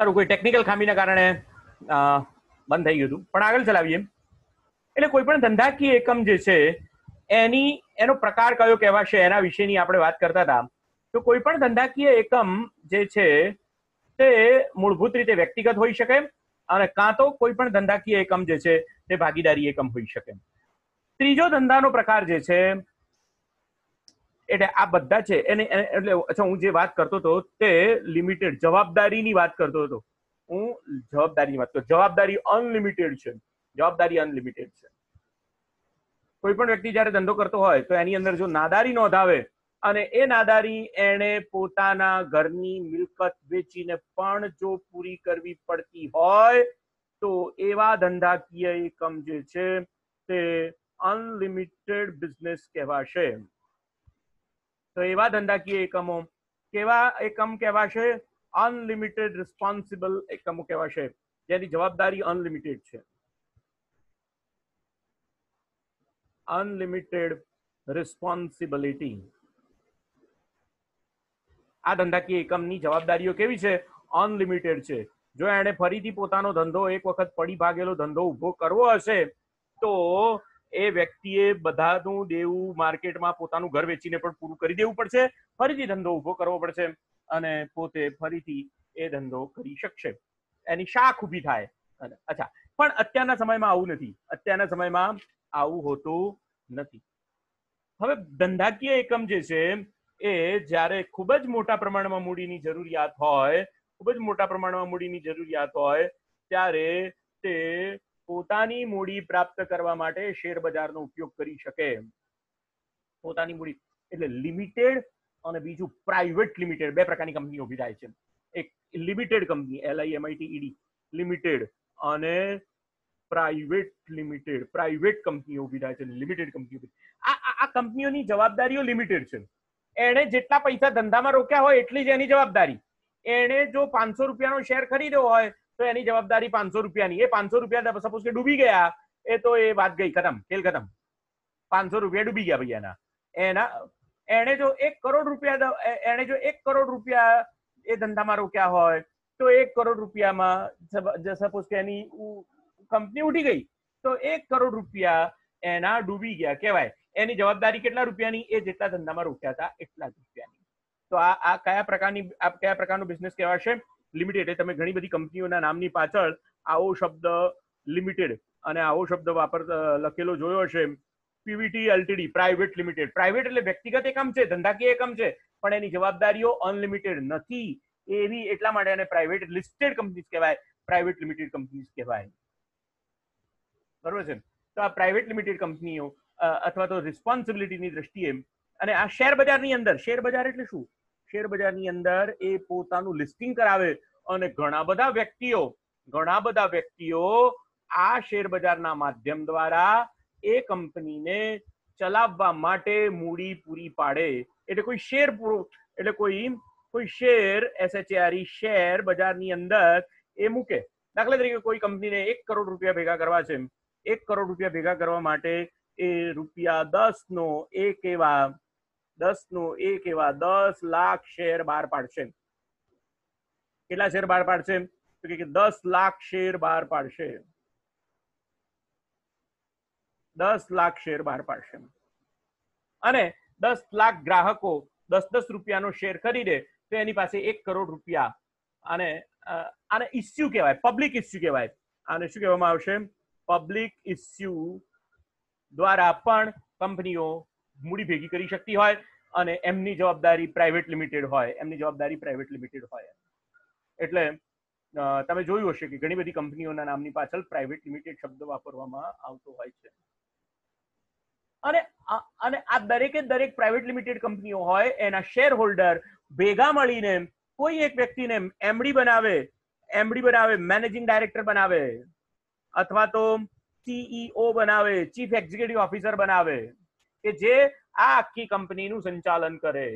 સારું કોઈ ટેકનિકલ ખામીના કારણે બંધ થઈ ગયું હતું પણ આગળ ચલાવીએ એટલે કોઈ પણ ધંધાકીય એકમ જે છે એની એનો પ્રકાર કયો કહેવાશે એના વિશેની આપણે વાત કરતા હતા તો કોઈ પણ ધંધાકીય એકમ જે છે તે મૂળભૂત રીતે વ્યક્તિગત હોઈ શકે અને કાં તો કોઈ પણ ધંધાકીય એકમ જે છે તે ભાગીદારી એકમ હોઈ શકે ત્રીજો ધંધાનો પ્રકાર જે છે એટલે આ બધા છે એને એટલે અચ્છા હું જે વાત કરતો હતો તે લિમિટેડ જવાબદારીની વાત કરતો હતો હું જવાબદારીની વાત કરતો જવાબદારી અનલિમિટેડ છે જવાબદારી અનલિમિટેડ છે કોઈ પણ વ્યક્તિ જ્યારે ધંધો કરતો હોય તો એની અંદર જો નાદારી નોંધાવે અને એ નાદારી એણે પોતાના ઘરની મિલકત વેચીને પણ જો પૂરી કરવી પડતી હોય તો એવા ધંધાકીય એકમ જે છે તે અનલિમિટેડ બિઝનેસ કહેવાશે તો એવા ધંધાકીય એકમો કેવા એકમ કહેવાશે અનલિમિટેડ રિસ્પોન્સિબલ એકમો કહેવાશે જેની જવાબદારી અનલિમિટેડ છે અનલિમિટેડ રિસ્પોન્સિબિલિટી આ ધંધાકીય એકમની જવાબદારીઓ કેવી છે અનલિમિટેડ છે જો એને ફરીથી પોતાનો ધંધો એક વખત પડી ભાગેલો ધંધો ઊભો કરવો હશે તો એ વ્યક્તિએ બધાનું દેવું માર્કેટમાં પોતાનું ઘર વેચીને પણ પૂરું કરી દેવું પડશે ફરીથી ધંધો ઉભો કરવો પડશે અને પોતે ફરીથી એ ધંધો કરી શકશે એની શાખ ઊભી થાય અચ્છા પણ અત્યારના સમયમાં આવું નથી અત્યારના સમયમાં આવું હોતું નથી હવે ધંધાકીય એકમ જે છે એ જ્યારે ખૂબ જ મોટા પ્રમાણમાં મૂડીની જરૂરિયાત હોય ખૂબ જ મોટા પ્રમાણમાં મૂડીની જરૂરિયાત હોય ત્યારે તે પોતાની મૂડી પ્રાપ્ત કરવા માટે શેર બજારનો ઉપયોગ કરી શકે પોતાની મૂડી એટલે લિમિટેડ અને બીજું પ્રાઇવેટ લિમિટેડ બે પ્રકારની કંપનીઓ ઊભી થાય છે એક limited company L e limited અને પ્રાઇવેટ લિમિટેડ પ્રાઇવેટ કંપનીઓ ઊભી થાય છે લિમિટેડ કંપનીઓ આ આ કંપનીઓની જવાબદારીઓ લિમિટેડ છે એણે જેટલા પૈસા ધંધામાં રોક્યા હોય એટલી જ એની જવાબદારી એણે જો પાંચસો રૂપિયાનો શેર ખરીદ્યો હોય તો એની જવાબદારી પાંચસો રૂપિયાની એ પાંચસો રૂપિયા સપોઝ કે ડૂબી ગયા એ તો એ વાત ગઈ ખતમ ખેલ ખતમ પાંચસો રૂપિયા ડૂબી ગયા ભાઈ એના એના એણે જો એક કરોડ રૂપિયા એને જો એક કરોડ રૂપિયા એ ધંધામાં રોક્યા હોય તો એક કરોડ રૂપિયામાં સપોઝ કે એની કંપની ઉઠી ગઈ તો એક કરોડ રૂપિયા એના ડૂબી ગયા કેવાય એની જવાબદારી કેટલા રૂપિયાની એ જેટલા ધંધામાં રોક્યા હતા એટલા જ રૂપિયાની તો આ આ કયા પ્રકારની આ કયા પ્રકારનું બિઝનેસ કહેવાશે લિમિટેડ એ તમે ઘણી બધી કંપનીઓના નામની પાછળ આવો શબ્દ લિમિટેડ અને આવો શબ્દ વાપર લખેલો જોયો હશે PVT LTD private limited private એટલે વ્યક્તિગત એકમ છે ધંધાકીય એકમ છે પણ એની જવાબદારીઓ અનલિમિટેડ નથી એવી એટલા માટે એને પ્રાઇવેટ લિસ્ટેડ કંપનીઝ કહેવાય પ્રાઇવેટ લિમિટેડ કંપનીઝ કહેવાય બરોબર છે તો આ પ્રાઇવેટ લિમિટેડ કંપનીઓ અથવા તો રિસ્પોન્સિબિલિટીની દ્રષ્ટિએ અને આ શેર બજારની અંદર શેર બજાર એટલે શું શેર બજારની અંદર એ પોતાનું લિસ્ટિંગ કરાવે અને ઘણા બધા વ્યક્તિઓ ઘણા બધા વ્યક્તિઓ આ શેર બજારના માધ્યમ દ્વારા એ કંપનીને ચલાવવા માટે મૂડી પૂરી પાડે એટલે કોઈ શેર એટલે કોઈ કોઈ શેર એસએચઆરઈ e શેર બજારની અંદર એ મૂકે દાખલા તરીકે કોઈ કંપનીને એક કરોડ રૂપિયા ભેગા કરવા છે એક કરોડ રૂપિયા ભેગા કરવા માટે એ રૂપિયા દસ નો એક એવા દસ નું એક એવા દસ લાખ શેર બહાર પાડશે કેટલા શેર બહાર પાડશે તો કે દસ લાખ શેર બહાર પાડશે દસ લાખ શેર બહાર પાડશે અને દસ લાખ ગ્રાહકો દસ દસ રૂપિયાનો શેર ખરીદે તો એની પાસે એક કરોડ રૂપિયા અને આને ઇસ્યુ કહેવાય પબ્લિક ઇસ્યુ કહેવાય આને શું કહેવામાં આવશે પબ્લિક ઇસ્યુ દ્વારા પણ કંપનીઓ મૂડી ભેગી કરી શકતી હોય અને એમની જવાબદારી પ્રાઇવેટ લિમિટેડ હોય એમની જવાબદારી પ્રાઇવેટ લિમિટેડ હોય એટલે તમે જોયું હશે કે ઘણી બધી કંપનીઓના નામની પાછળ પ્રાઇવેટ લિમિટેડ શબ્દ વાપરવામાં આવતો હોય છે અને અને આ દરેકે દરેક પ્રાઇવેટ લિમિટેડ કંપનીઓ હોય એના શેર હોલ્ડર ભેગા મળીને કોઈ એક વ્યક્તિને એમડી બનાવે એમડી બનાવે મેનેજિંગ ડાયરેક્ટર બનાવે અથવા તો સીઈઓ e બનાવે ચીફ એક્ઝિક્યુટિવ ઓફિસર બનાવે કે જે આ આખી કંપનીનું સંચાલન કરે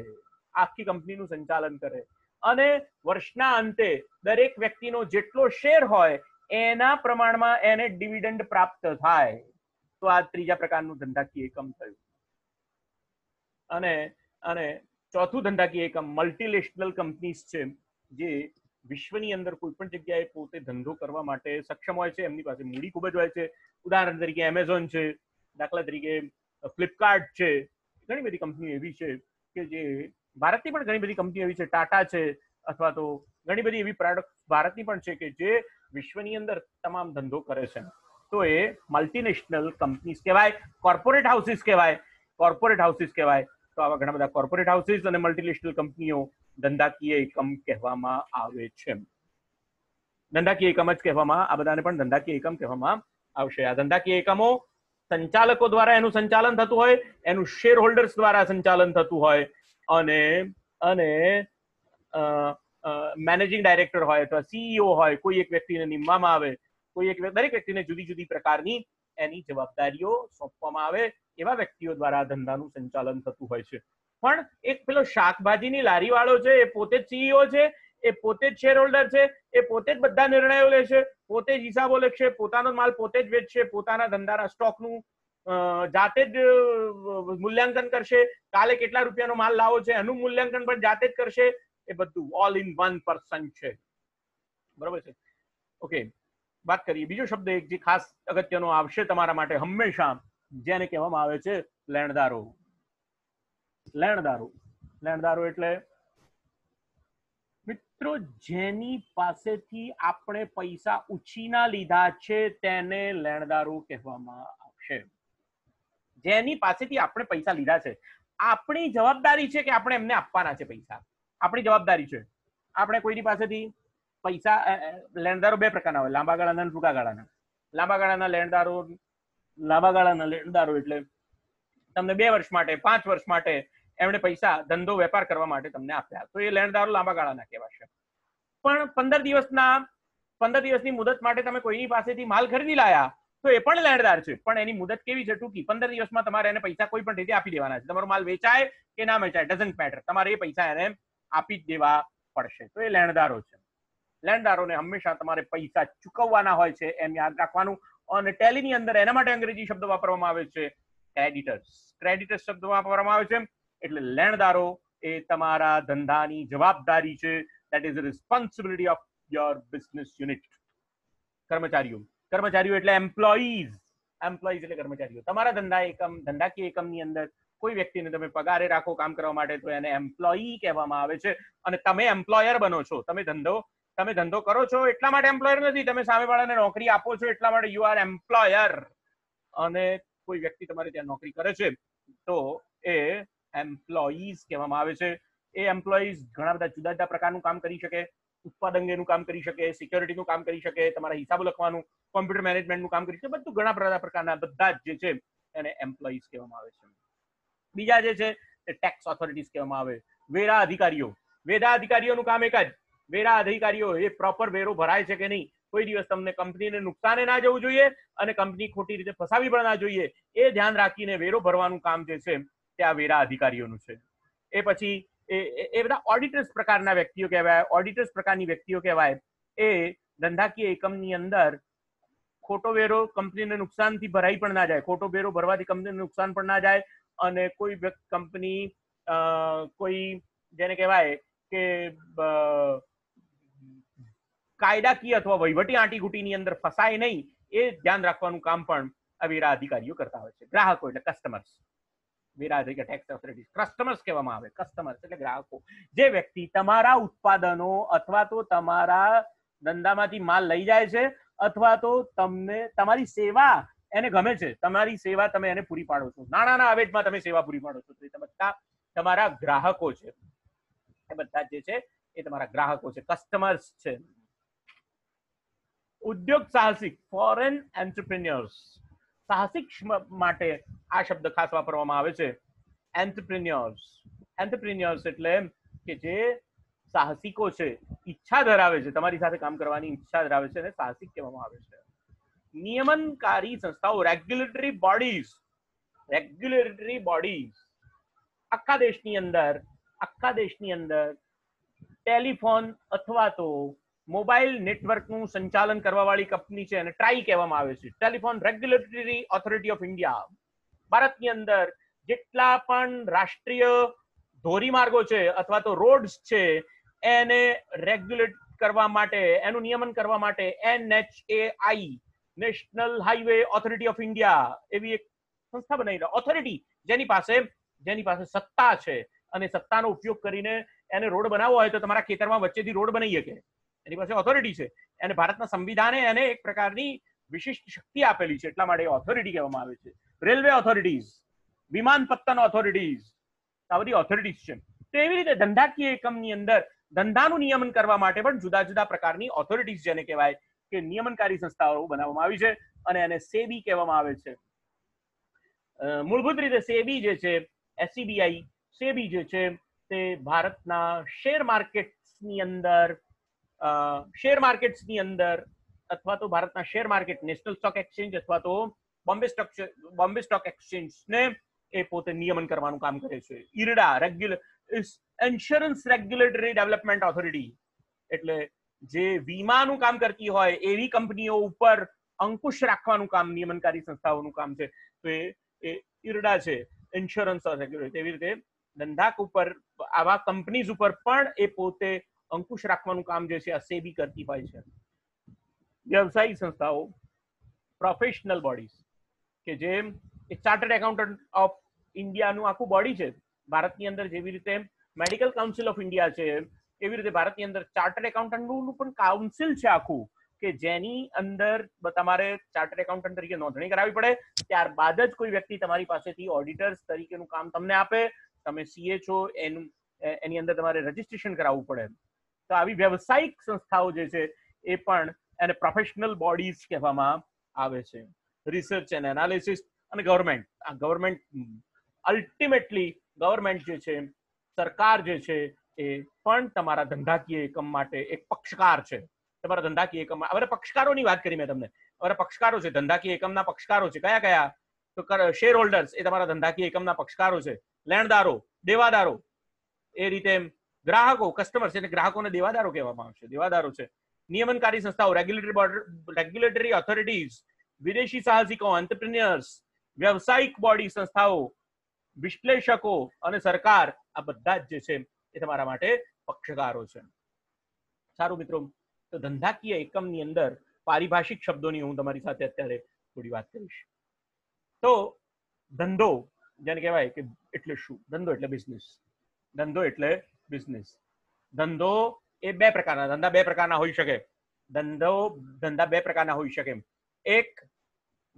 આખી કંપનીનું સંચાલન કરે અને વર્ષના અંતે દરેક વ્યક્તિનો જેટલો શેર હોય એના પ્રમાણમાં એને ડિવિડન્ડ પ્રાપ્ત થાય તો આ ત્રીજા પ્રકારનું ધંધાકીય એકમ થયું અને અને ચોથું ધંધાકીય એકમ મલ્ટીનેશનલ કંપનીઝ છે જે વિશ્વની અંદર કોઈ પણ જગ્યાએ પોતે ધંધો કરવા માટે સક્ષમ હોય છે એમની પાસે મૂડી ખૂબ જ હોય છે ઉદાહરણ તરીકે એમેઝોન છે દાખલા તરીકે ફ્લિપકાર્ટ છે ઘણી બધી કંપનીઓ એવી છે કે જે ભારતની પણ ઘણી બધી કંપનીઓ એવી છે ટાટા છે અથવા તો ઘણી બધી એવી પ્રોડક્ટ ભારતની પણ છે કે જે વિશ્વની અંદર તમામ ધંધો કરે છે તો એ મલ્ટીનેશનલ કંપનીઝ કહેવાય કોર્પોરેટ હાઉસીસ કહેવાય કોર્પોરેટ હાઉસીસ કહેવાય તો આવા ઘણા બધા કોર્પોરેટ હાઉસીસ અને મલ્ટીનેશનલ કંપનીઓ ધંધાકીય એકમ કહેવામાં આવે છે ધંધાકીય એકમ જ કહેવામાં આ બધાને પણ ધંધાકીય એકમ કહેવામાં આવશે આ ધંધાકીય એકમો સંચાલકો દ્વારા એનું સંચાલન થતું હોય એનું શેર હોલ્ડર્સ દ્વારા સંચાલન થતું હોય અને અને મેનેજિંગ ડાયરેક્ટર હોય અથવા સીઈઓ હોય કોઈ એક વ્યક્તિને નિમવામાં આવે કોઈ એક દરેક વ્યક્તિને જુદી જુદી પ્રકારની એની જવાબદારીઓ સોંપવામાં આવે એવા વ્યક્તિઓ દ્વારા ધંધાનું સંચાલન થતું હોય છે પણ એક પેલો શાકભાજીની લારી વાળો છે એ પોતે સીઈઓ છે એ પોતે જ શેર હોલ્ડર છે એ પોતે જ બધા નિર્ણયો લેશે પોતે જ હિસાબો લખશે પોતાનો માલ પોતે જ વેચશે પોતાના ધંધાના સ્ટોકનું જાતે જ મૂલ્યાંકન કરશે કાલે કેટલા રૂપિયાનો માલ લાવો છે એનું મૂલ્યાંકન પણ જાતે જ કરશે એ બધું ઓલ ઇન વન પર્સન છે બરોબર છે ઓકે વાત કરીએ બીજો શબ્દ એક જે ખાસ અગત્યનો આવશે તમારા માટે હંમેશા જેને કહેવામાં આવે છે લેણદારો લેણદારો લેણદારો એટલે મિત્રો જેની પાસેથી આપણે પૈસા ઉછીના લીધા છે તેને લેણદારો કહેવામાં આવશે જેની પાસેથી આપણે પૈસા લીધા છે આપણી જવાબદારી છે કે આપણે એમને આપવાના છે પૈસા આપણી જવાબદારી છે આપણે કોઈની પાસેથી પૈસા લેણદારો બે પ્રકારના હોય લાંબા ગાળાના અને ટૂંકા ગાળાના લાંબા ગાળાના લેણદારો લાંબા ગાળાના લેણદારો એટલે તમને બે વર્ષ માટે પાંચ વર્ષ માટે એમણે પૈસા ધંધો વેપાર કરવા માટે તમને આપ્યા તો એ લેણદારો લાંબા ગાળાના કહેવાશે પણ પંદર દિવસના પંદર દિવસની મુદત માટે તમે કોઈની પાસેથી માલ ખરીદી લાયા તો એ પણ લેણદાર છે પણ એની મુદત કેવી છે ટૂંકી પંદર દિવસમાં તમારે એને પૈસા કોઈ પણ રીતે આપી દેવાના છે તમારો માલ વેચાય કે ના વેચાય ડઝન્ટ મેટર તમારે એ પૈસા એને આપી જ દેવા પડશે તો એ લેણદારો છે લેણદારોને હંમેશા તમારે પૈસા ચૂકવવાના હોય છે એમ યાદ રાખવાનું અને ટેલીની અંદર એના માટે અંગ્રેજી શબ્દ વાપરવામાં આવે છે ક્રેડિટર્સ ક્રેડિટર્સ શબ્દ વાપરવામાં આવે છે એટલે લેણદારો એ તમારા ધંધાની જવાબદારી છે that is responsibility of your business unit કર્મચારીઓ કર્મચારીઓ એટલે એમ્પ્લોઈઝ એમ્પ્લોઈઝ એટલે કર્મચારીઓ તમારા ધંધા એકમ ધંધાકીય એકમની અંદર કોઈ વ્યક્તિને તમે પગારે રાખો કામ કરવા માટે તો એને એમ્પ્લોયી કહેવામાં આવે છે અને તમે એમ્પ્લોયર બનો છો તમે ધંધો તમે ધંધો કરો છો એટલા માટે એમ્પ્લોયર નથી તમે સામેવાળાને નોકરી આપો છો એટલા માટે યુ આર એમ્પ્લોયર અને કોઈ વ્યક્તિ તમારે ત્યાં નોકરી કરે છે તો એ એમ્પ્લોઈઝ કહેવામાં આવે છે એ એમ્પ્લોઈઝ ઘણા બધા જુદા જુદા પ્રકારનું કામ કરી શકે ઉત્પાદન અંગેનું કામ કરી શકે સિક્યોરિટીનું કામ કરી શકે તમારા હિસાબો લખવાનું કોમ્પ્યુટર મેનેજમેન્ટનું કામ કરી શકે બધું ઘણા બધા પ્રકારના બધા જે છે એને એમ્પ્લોઈઝ કહેવામાં આવે છે બીજા જે છે તે ટેક્સ ઓથોરિટીઝ કહેવામાં આવે વેરા અધિકારીઓ વેરા અધિકારીઓનું કામ એક જ વેરા અધિકારીઓ એ પ્રોપર વેરો ભરાય છે કે નહીં કોઈ દિવસ તમને કંપનીને નુકસાને ના જવું જોઈએ અને કંપની ખોટી રીતે ફસાવી પણ ના જોઈએ એ ધ્યાન રાખીને વેરો ભરવાનું કામ જે છે તે આ વેરા અધિકારીઓનું છે એ પછી એ એ બધા ઓડિટર્સ પ્રકારના વ્યક્તિઓ કહેવાય ઓડિટર્સ પ્રકારની વ્યક્તિઓ કહેવાય એ ધંધાકીય એકમની અંદર ખોટો વેરો કંપનીને નુકસાનથી ભરાઈ પણ ના જાય ખોટો વેરો ભરવાથી કંપનીને નુકસાન પણ ના જાય અને કોઈ કંપની કોઈ જેને કહેવાય કે કાયદાકીય અથવા વહીવટી આંટીઘૂંટીની અંદર ફસાય નહીં એ ધ્યાન રાખવાનું કામ પણ આ વેરા અધિકારીઓ કરતા હોય છે ગ્રાહકો એટલે કસ્ટમર્સ બિરાજે ટેક્સ ઓથોરિટીઝ કસ્ટમર્સ કહેવામાં આવે કસ્ટમર્સ એટલે ગ્રાહકો જે વ્યક્તિ તમારા ઉત્પાદનો અથવા તો તમારા ધંધામાંથી માલ લઈ જાય છે અથવા તો તમને તમારી સેવા એને ગમે છે તમારી સેવા તમે એને પૂરી પાડો છો નાણાંના આવેજમાં તમે સેવા પૂરી પાડો છો તે બધા તમારા ગ્રાહકો છે એ બધા જે છે એ તમારા ગ્રાહકો છે કસ્ટમર્સ છે ઉદ્યોગ સાહસિક ફોરેન એન્ટરપ્રિન્યોર્સ સાહસિક માટે આ શબ્દ ખાસ વાપરવામાં આવે છે એન્ટરપ્રિન્યોર્સ એન્ટરપ્રિન્યોર્સ એટલે કે જે સાહસિકો છે ઈચ્છા ધરાવે છે તમારી સાથે કામ કરવાની ઈચ્છા ધરાવે છે અને સાહસિક કહેવામાં આવે છે નિયમનકારી સંસ્થાઓ રેગ્યુલેટરી બોડીઝ રેગ્યુલેટરી બોડીઝ આખા દેશની અંદર આખા દેશની અંદર ટેલિફોન અથવા તો મોબાઈલ નેટવર્કનું સંચાલન કરવા વાળી કંપની છે અને ટ્રાઈ કહેવામાં આવે છે telephone regulatory authority of India ભારતની અંદર જેટલા પણ રાષ્ટ્રીય ધોરીમાર્ગો છે અથવા તો રોડ્સ છે એને રેગ્યુલેટ કરવા માટે એનું નિયમન કરવા માટે NHAI national highway authority of India એવી એક સંસ્થા બનાવી ઓથોરિટી જેની પાસે જેની પાસે સત્તા છે અને સત્તાનો ઉપયોગ કરીને એને રોડ બનાવવો હોય તો તમારા ખેતરમાં વચ્ચેથી રોડ બનાવી શકે એની પાસે ઓથોરિટી છે અને ભારતના સંવિધાને એને એક પ્રકારની વિશિષ્ટ શક્તિ આપેલી છે એટલા માટે ઓથોરિટી કહેવામાં આવે છે રેલવે ઓથોરિટીઝ વિમાન પત્તન ઓથોરિટીઝ આ બધી ઓથોરિટીઝ છે તો એવી રીતે ધંધાકીય એકમની અંદર ધંધાનું નિયમન કરવા માટે પણ જુદા જુદા પ્રકારની ઓથોરિટીઝ જેને કહેવાય કે નિયમનકારી સંસ્થાઓ બનાવવામાં આવી છે અને એને સેબી કહેવામાં આવે છે મૂળભૂત રીતે સેબી જે છે એસસીબીઆઈ e સેબી જે છે તે ભારતના શેર માર્કેટની અંદર શેર માર્કેટ્સની અંદર અથવા તો ભારતના share market national stock exchange અથવા તો બોમ્બે સ્ટોક બોમ્બે સ્ટોક એક્સચેન્જને એ પોતે નિયમન કરવાનું કામ કરે છે IRDA regular insurance regulatory development authority એટલે જે વીમાનું કામ કરતી હોય એવી કંપનીઓ ઉપર અંકુશ રાખવાનું કામ નિયમનકારી સંસ્થાઓનું કામ છે તો એ ઈરડા છે ઇન્સ્યોરન્સ રેગ્યુલેટરી એવી રીતે ધંધાક ઉપર આવા કંપનીઝ ઉપર પણ એ પોતે અંકુશ રાખવાનું કામ જે છે આ સેબી કરતી હોય છે વ્યવસાયિક સંસ્થાઓ પ્રોફેશનલ બોડીઝ કે જે એ ચાર્ટર્ડ એકાઉન્ટન્ટ ઓફ ઇન્ડિયાનું આખું બોડી છે ભારતની અંદર જેવી રીતે મેડિકલ કાઉન્સિલ ઓફ ઇન્ડિયા છે એવી રીતે ભારતની અંદર ચાર્ટર્ડ એકાઉન્ટન્ટનું પણ કાઉન્સિલ છે આખું કે જેની અંદર તમારે ચાર્ટર્ડ એકાઉન્ટન્ટ તરીકે નોંધણી કરાવવી પડે ત્યારબાદ જ કોઈ વ્યક્તિ તમારી પાસેથી ઓડિટર્સ તરીકેનું કામ તમને આપે તમે સીએ છો એનું એની અંદર તમારે રજીસ્ટ્રેશન કરાવવું પડે તો આવી વ્યવસાયિક સંસ્થાઓ જે છે એ પણ એને પ્રોફેશનલ બોડીઝ કહેવામાં આવે છે રિસર્ચ એન્ડ એનાલિસિસ અને ગવર્મેન્ટ આ ગવર્મેન્ટ અલ્ટિમેટલી ગવર્મેન્ટ જે છે સરકાર જે છે એ પણ તમારા ધંધાકીય એકમ માટે એક પક્ષકાર છે તમારા ધંધાકીય એકમ હવે પક્ષકારોની વાત કરી મેં તમને હવે પક્ષકારો છે ધંધાકીય એકમના પક્ષકારો છે કયા કયા તો શેર હોલ્ડર્સ એ તમારા ધંધાકીય એકમના પક્ષકારો છે લેણદારો દેવાદારો એ રીતે ગ્રાહકો કસ્ટમર છે એને ગ્રાહકોને દેવાદારો કહેવામાં આવશે દેવાદારો છે નિયમનકારી સંસ્થાઓ રેગ્યુલેટરી બોર્ડ રેગ્યુલેટરી ઓથોરિટીઝ વિદેશી સાહસિકો એન્ટરપ્રિન્યર્સ વ્યવસાયિક બોડી સંસ્થાઓ વિશ્લેષકો અને સરકાર આ બધા જ જે છે એ તમારા માટે પક્ષકારો છે સારું મિત્રો તો ધંધાકીય એકમની અંદર પારિભાષિક શબ્દોની હું તમારી સાથે અત્યારે થોડી વાત કરીશ તો ધંધો જેને કહેવાય કે એટલે શું ધંધો એટલે બિઝનેસ ધંધો એટલે બિઝનેસ ધંધો એ બે પ્રકારના ધંધા બે પ્રકારના હોઈ શકે ધંધો ધંધા બે પ્રકારના હોઈ શકે એક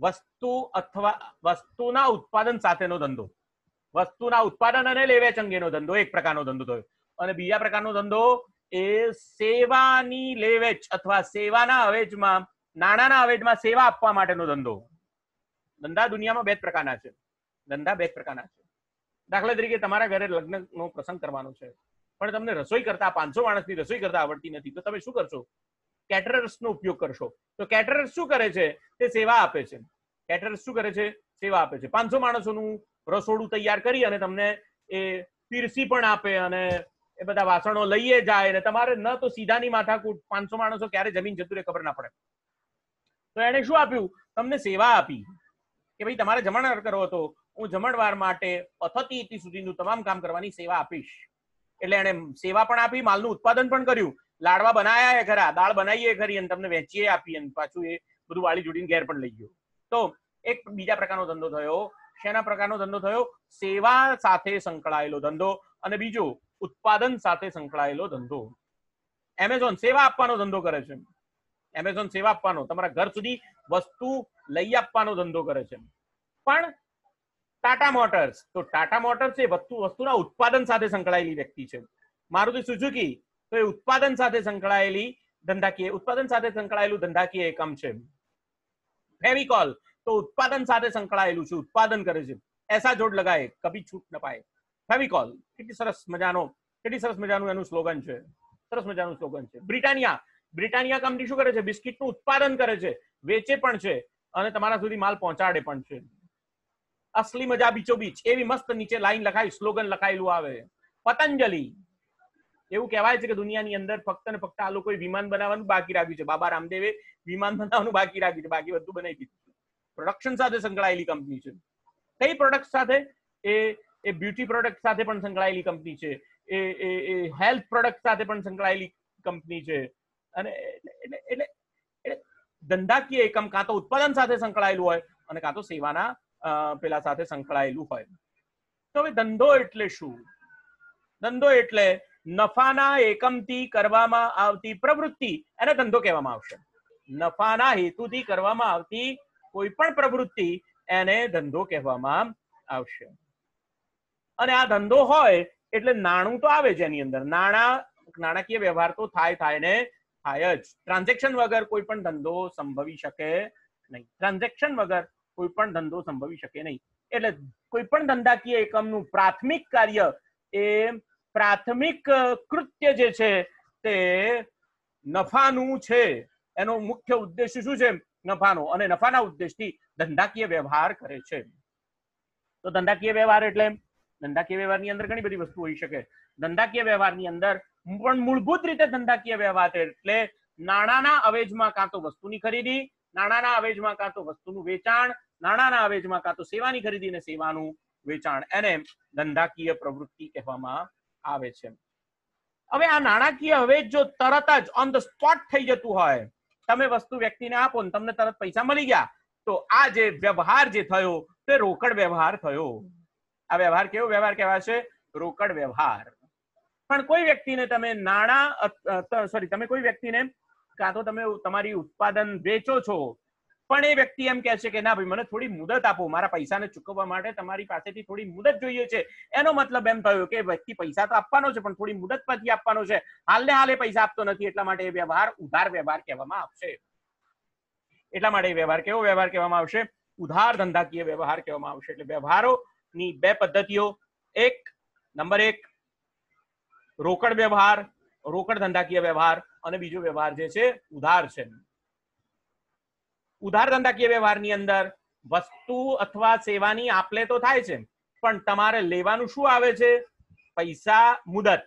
વસ્તુ અથવા વસ્તુના ઉત્પાદન સાથેનો ધંધો વસ્તુના ઉત્પાદન અને લેવેચ અંગેનો ધંધો એક પ્રકારનો ધંધો થયો અને બીજા પ્રકારનો ધંધો એ સેવાની લેવેચ અથવા સેવાના અવેજમાં નાણાના અવેજમાં સેવા આપવા માટેનો ધંધો ધંધા દુનિયામાં બે જ પ્રકારના છે ધંધા બે જ પ્રકારના છે દાખલા તરીકે તમારા ઘરે લગ્નનો પ્રસંગ કરવાનો છે પણ તમને રસોઈ કરતા પાંચસો માણસની રસોઈ કરતા આવડતી નથી તો તમે શું કરશો નો ઉપયોગ કરશો તો કેટરર્સ શું કરે છે તે સેવા આપે છે કેટરર્સ શું કરે છે સેવા આપે છે પાંચસો માણસોનું રસોડું તૈયાર કરી અને તમને એ પીરસી પણ આપે અને એ બધા વાસણો લઈએ જાય અને તમારે ન તો સીધાની માથાકૂટ પાંચસો માણસો ક્યારે જમીન જતું રહે ખબર ના પડે તો એને શું આપ્યું તમને સેવા આપી કે ભાઈ તમારે જમણવાર કરવો હતો હું જમણવાર માટે પથતી સુધીનું તમામ કામ કરવાની સેવા આપીશ એટલે એને સેવા પણ આપી માલનું ઉત્પાદન પણ કર્યું લાડવા બનાયા એ ખરા દાળ બનાવીએ ખરી અને તમને વેચીએ આપીએ પાછું એ બધું વાળી જોડીને ઘેર પણ લઈ ગયો તો એક બીજા પ્રકારનો ધંધો થયો શેના પ્રકારનો ધંધો થયો સેવા સાથે સંકળાયેલો ધંધો અને બીજો ઉત્પાદન સાથે સંકળાયેલો ધંધો એમેઝોન સેવા આપવાનો ધંધો કરે છે એમેઝોન સેવા આપવાનો તમારા ઘર સુધી વસ્તુ લઈ આપવાનો ધંધો કરે છે પણ ટાટા મોટર્સ તો ટાટા મોટર્સ એ વસ્તુના ઉત્પાદન સાથે સંકળાયેલી વ્યક્તિ છે મારુતિ સુઝુકી તો એ ઉત્પાદન સાથે સંકળાયેલી ધંધાકીય ઉત્પાદન સાથે સંકળાયેલું ધંધાકીય એકમ છે ફેવિકોલ તો ઉત્પાદન સાથે સંકળાયેલું છે ઉત્પાદન કરે છે એસા જોડ લગાય કભી છૂટ ન પાય ફેવિકોલ કેટલી સરસ મજાનો કેટલી સરસ મજાનું એનું સ્લોગન છે સરસ મજાનું સ્લોગન છે બ્રિટાનિયા બ્રિટાનિયા કંપની શું કરે છે બિસ્કિટનું ઉત્પાદન કરે છે વેચે પણ છે અને તમારા સુધી માલ પહોંચાડે પણ છે અસલી મજા બીચોબીચ એવી મસ્ત નીચે લાઈન લખાય સ્લોગન લખાયેલું આવે પતંજલિ એવું કહેવાય છે કે દુનિયાની અંદર ફક્ત ને ફક્ત આ લોકોએ વિમાન બનાવવાનું બાકી રાખ્યું છે બાબા રામદેવે વિમાન બનાવવાનું બાકી રાખ્યું છે બાકી બધું બનાવી દીધું પ્રોડક્શન સાથે સંકળાયેલી કંપની છે કઈ પ્રોડક્ટ સાથે એ એ બ્યુટી પ્રોડક્ટ સાથે પણ સંકળાયેલી કંપની છે એ એ એ હેલ્થ પ્રોડક્ટ સાથે પણ સંકળાયેલી કંપની છે અને એટલે એટલે ધંધાકીય એકમ કાં તો ઉત્પાદન સાથે સંકળાયેલું હોય અને કાં તો સેવાના પેલા સાથે સંકળાયેલું હોય તો હવે ધંધો એટલે શું ધંધો એટલે નફાના એકમથી કરવામાં આવતી પ્રવૃત્તિ એને ધંધો કહેવામાં આવશે નફાના હેતુથી કરવામાં આવતી કોઈ પણ પ્રવૃત્તિ એને ધંધો કહેવામાં આવશે અને આ ધંધો હોય એટલે નાણું તો આવે છે એની અંદર નાણા નાણાકીય વ્યવહાર તો થાય થાય ને થાય જ ટ્રાન્ઝેક્શન વગર કોઈ પણ ધંધો સંભવી શકે નહીં ટ્રાન્ઝેક્શન વગર કોઈ પણ ધંધો સંભવી શકે નહીં એટલે કોઈ પણ ધંધાકીય એકમનું પ્રાથમિક કાર્ય એ પ્રાથમિક કૃત્ય જે છે તે નફાનું છે એનો મુખ્ય ઉદ્દેશ શું છે નફાનો અને નફાના ઉદ્દેશથી ધંધાકીય વ્યવહાર કરે છે તો ધંધાકીય વ્યવહાર એટલે ધંધાકીય વ્યવહારની અંદર ઘણી બધી વસ્તુ હોઈ શકે ધંધાકીય વ્યવહારની અંદર પણ મૂળભૂત રીતે ધંધાકીય વ્યવહાર એટલે નાણાંના અવેજમાં કાં તો વસ્તુની ખરીદી નાણાના અવેજમાં કાં તો વસ્તુનું વેચાણ નાણાના અવેજમાં કાં તો સેવાની ખરીદી અને સેવાનું વેચાણ એને ધંધાકીય પ્રવૃત્તિ કહેવામાં આવે છે હવે આ નાણાકીય હવે જો તરત જ ઓન ધ સ્પોટ થઈ જતું હોય તમે વસ્તુ વ્યક્તિને આપો ને તમને તરત પૈસા મળી ગયા તો આ જે વ્યવહાર જે થયો તે રોકડ વ્યવહાર થયો આ વ્યવહાર કેવો વ્યવહાર કહેવાશે રોકડ વ્યવહાર પણ કોઈ વ્યક્તિને તમે નાણા સોરી તમે કોઈ વ્યક્તિને કાં તો તમે તમારી ઉત્પાદન વેચો છો પણ એ વ્યક્તિ એમ કહે છે કે ના ભાઈ મને થોડી મુદત આપો મારા પૈસાને ચૂકવવા માટે તમારી પાસેથી થોડી મુદત જોઈએ છે એનો મતલબ એમ થયો કે વ્યક્તિ પૈસા તો આપવાનો છે પણ થોડી મુદત પછી આપવાનો છે હાલને હાલે પૈસા આપતો નથી એટલા માટે એ વ્યવહાર ઉધાર વ્યવહાર કહેવામાં આવશે એટલા માટે એ વ્યવહાર કેવો વ્યવહાર કહેવામાં આવશે ઉધાર ધંધાકીય વ્યવહાર કહેવામાં આવશે એટલે વ્યવહારોની બે પદ્ધતિઓ એક નંબર એક રોકડ વ્યવહાર રોકડ ધંધાકીય વ્યવહાર અને બીજો વ્યવહાર જે છે ઉધાર છે ઉધાર ધંધાકીય વ્યવહારની અંદર વસ્તુ અથવા સેવાની આપલે તો થાય છે પણ તમારે લેવાનું શું આવે છે પૈસા મુદત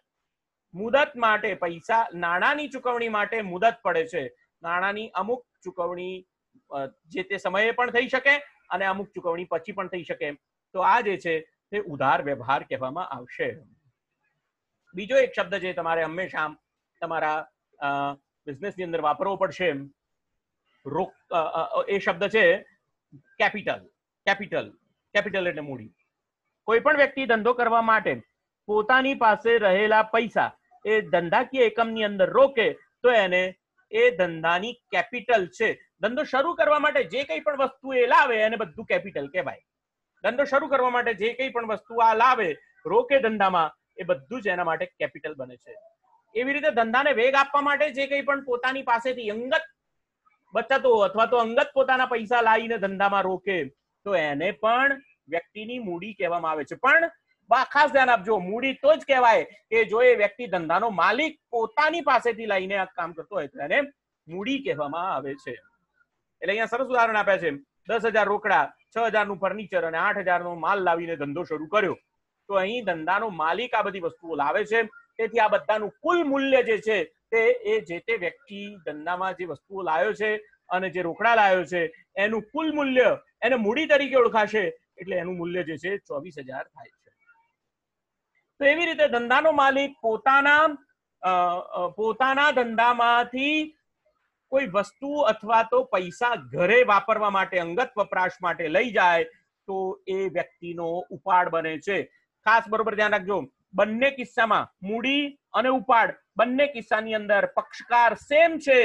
મુદત માટે પૈસા નાણાંની ચુકવણી માટે મુદત પડે છે નાણાંની અમુક ચુકવણી જે તે સમયે પણ થઈ શકે અને અમુક ચુકવણી પછી પણ થઈ શકે તો આ જે છે તે ઉધાર વ્યવહાર કહેવામાં આવશે બીજો એક શબ્દ છે તમારે હંમેશા તમારા બિઝનેસની અંદર વાપરવો પડશે રોક એ શબ્દ છે કેપિટલ કેપિટલ કેપિટલ એટલે મૂડી કોઈ પણ વ્યક્તિ ધંધો કરવા માટે પોતાની પાસે રહેલા પૈસા એ ધંધાકીય એકમની અંદર રોકે તો એને એ ધંધાની કેપિટલ છે ધંધો શરૂ કરવા માટે જે કંઈ પણ વસ્તુ એ લાવે એને બધું કેપિટલ કહેવાય ધંધો શરૂ કરવા માટે જે કંઈ પણ વસ્તુ આ લાવે રોકે ધંધામાં એ બધું જ એના માટે કેપિટલ બને છે એવી રીતે ધંધાને વેગ આપવા માટે જે કંઈ પણ પોતાની પાસેથી અંગત બચતો અથવા તો અંગત પોતાના પૈસા લાવીને ધંધામાં રોકે તો એને પણ વ્યક્તિની મૂડી કહેવામાં આવે છે પણ ખાસ ધ્યાન આપજો મૂડી તો જ કહેવાય કે જો એ વ્યક્તિ ધંધાનો માલિક પોતાની પાસેથી લઈને આ કામ કરતો હોય તો એને મૂડી કહેવામાં આવે છે એટલે અહીંયા સરસ ઉદાહરણ આપ્યા છે દસ હજાર રોકડા છ હજાર નું ફર્નિચર અને આઠ હજાર નો માલ લાવીને ધંધો શરૂ કર્યો તો અહીં ધંધાનો માલિક આ બધી વસ્તુઓ લાવે છે તેથી આ બધાનું કુલ મૂલ્ય જે છે તે એ જે તે વ્યક્તિ ધંધામાં જે વસ્તુઓ લાવ્યો છે અને જે રોકડા લાવ્યો છે એનું કુલ મૂલ્ય એને મૂડી તરીકે ઓળખાશે એટલે એનું મૂલ્ય જે છે ચોવીસ હજાર થાય છે તો એવી રીતે ધંધાનો માલિક પોતાના પોતાના ધંધામાંથી કોઈ વસ્તુ અથવા તો પૈસા ઘરે વાપરવા માટે અંગત વપરાશ માટે લઈ જાય તો એ વ્યક્તિનો ઉપાડ બને છે ખાસ બરોબર ધ્યાન રાખજો બંને કિસ્સામાં મૂડી અને ઉપાડ બંને કિસ્સાની અંદર પક્ષકાર સેમ છે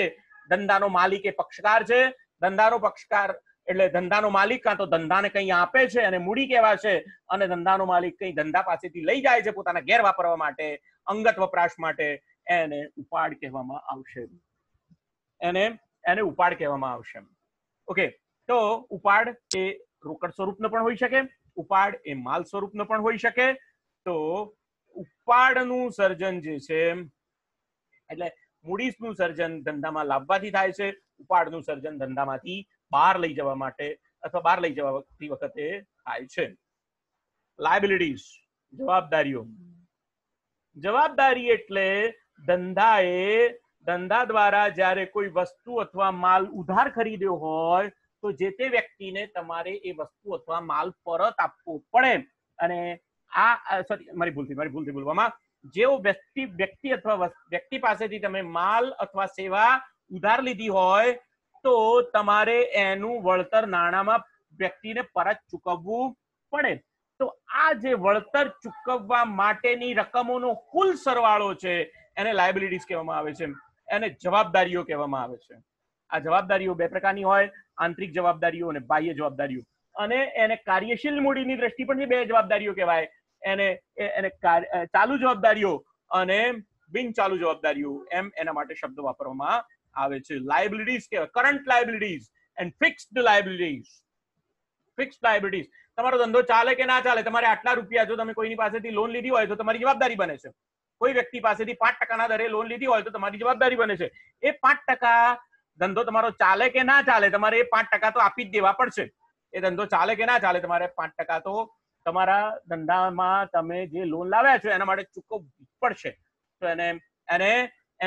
ધંધાનો માલિક એ પક્ષકાર છે ધંધાનો પક્ષકાર એટલે ધંધાનો માલિક કાં તો ધંધાને કંઈ આપે છે અને મૂડી છે અને ધંધાનો માલિક કંઈ ધંધા પાસેથી લઈ જાય છે પોતાના ગેર વાપરવા માટે અંગત વપરાશ માટે એને ઉપાડ કહેવામાં આવશે એને એને ઉપાડ કહેવામાં આવશે ઓકે તો ઉપાડ એ રોકડ સ્વરૂપનો પણ હોઈ શકે ઉપાડ એ માલ સ્વરૂપનો પણ હોઈ શકે તો ઉપાડનું સર્જન જે છે એટલે મૂડીસનું સર્જન ધંધામાં લાવવાથી થાય છે ઉપાડનું સર્જન ધંધામાંથી બહાર લઈ જવા માટે અથવા બહાર લઈ જવાતી વખતે થાય છે લાયબિલિટીઝ જવાબદારીઓ જવાબદારી એટલે ધંધાએ ધંધા દ્વારા જ્યારે કોઈ વસ્તુ અથવા માલ ઉધાર ખરીદ્યો હોય તો જે તે વ્યક્તિને તમારે એ વસ્તુ અથવા માલ પરત આપવો પડે અને આ સોરી મારી ભૂલથી મારી ભૂલથી ભૂલવામાં જેઓ વ્યક્તિ વ્યક્તિ અથવા વ્યક્તિ પાસેથી તમે માલ અથવા સેવા ઉધાર લીધી હોય તો તમારે એનું વળતર નાણામાં વ્યક્તિને પરત ચૂકવવું પડે તો આ જે વળતર ચૂકવવા માટેની રકમોનો કુલ સરવાળો છે એને લાયબિલિટીઝ કહેવામાં આવે છે એને જવાબદારીઓ કહેવામાં આવે છે આ જવાબદારીઓ બે પ્રકારની હોય આંતરિક જવાબદારીઓ અને બાહ્ય જવાબદારીઓ અને એને કાર્યશીલ મૂડીની દ્રષ્ટિ પણ બે જવાબદારીઓ કહેવાય એને એને ચાલુ જવાબદારીઓ અને બિન ચાલુ જવાબદારીઓ એમ એના માટે શબ્દ વાપરવામાં આવે છે લાયબિલિટીઝ કે current liabilities and fixed liabilities fixed liabilities તમારો ધંધો ચાલે કે ના ચાલે તમારે આટલા રૂપિયા જો તમે કોઈની પાસેથી લોન લીધી હોય તો તમારી જવાબદારી બને છે કોઈ વ્યક્તિ પાસેથી પાંચ ટકાના દરે લોન લીધી હોય તો તમારી જવાબદારી બને છે એ પાંચ ટકા ધંધો તમારો ચાલે કે ના ચાલે તમારે એ પાંચ ટકા તો આપી જ દેવા પડશે એ ધંધો ચાલે કે ના ચાલે તમારે પાંચ ટકા તો તમારા ધંધામાં તમે જે લોન લાવ્યા છો એના માટે ચૂકવવી પડશે તો એને એને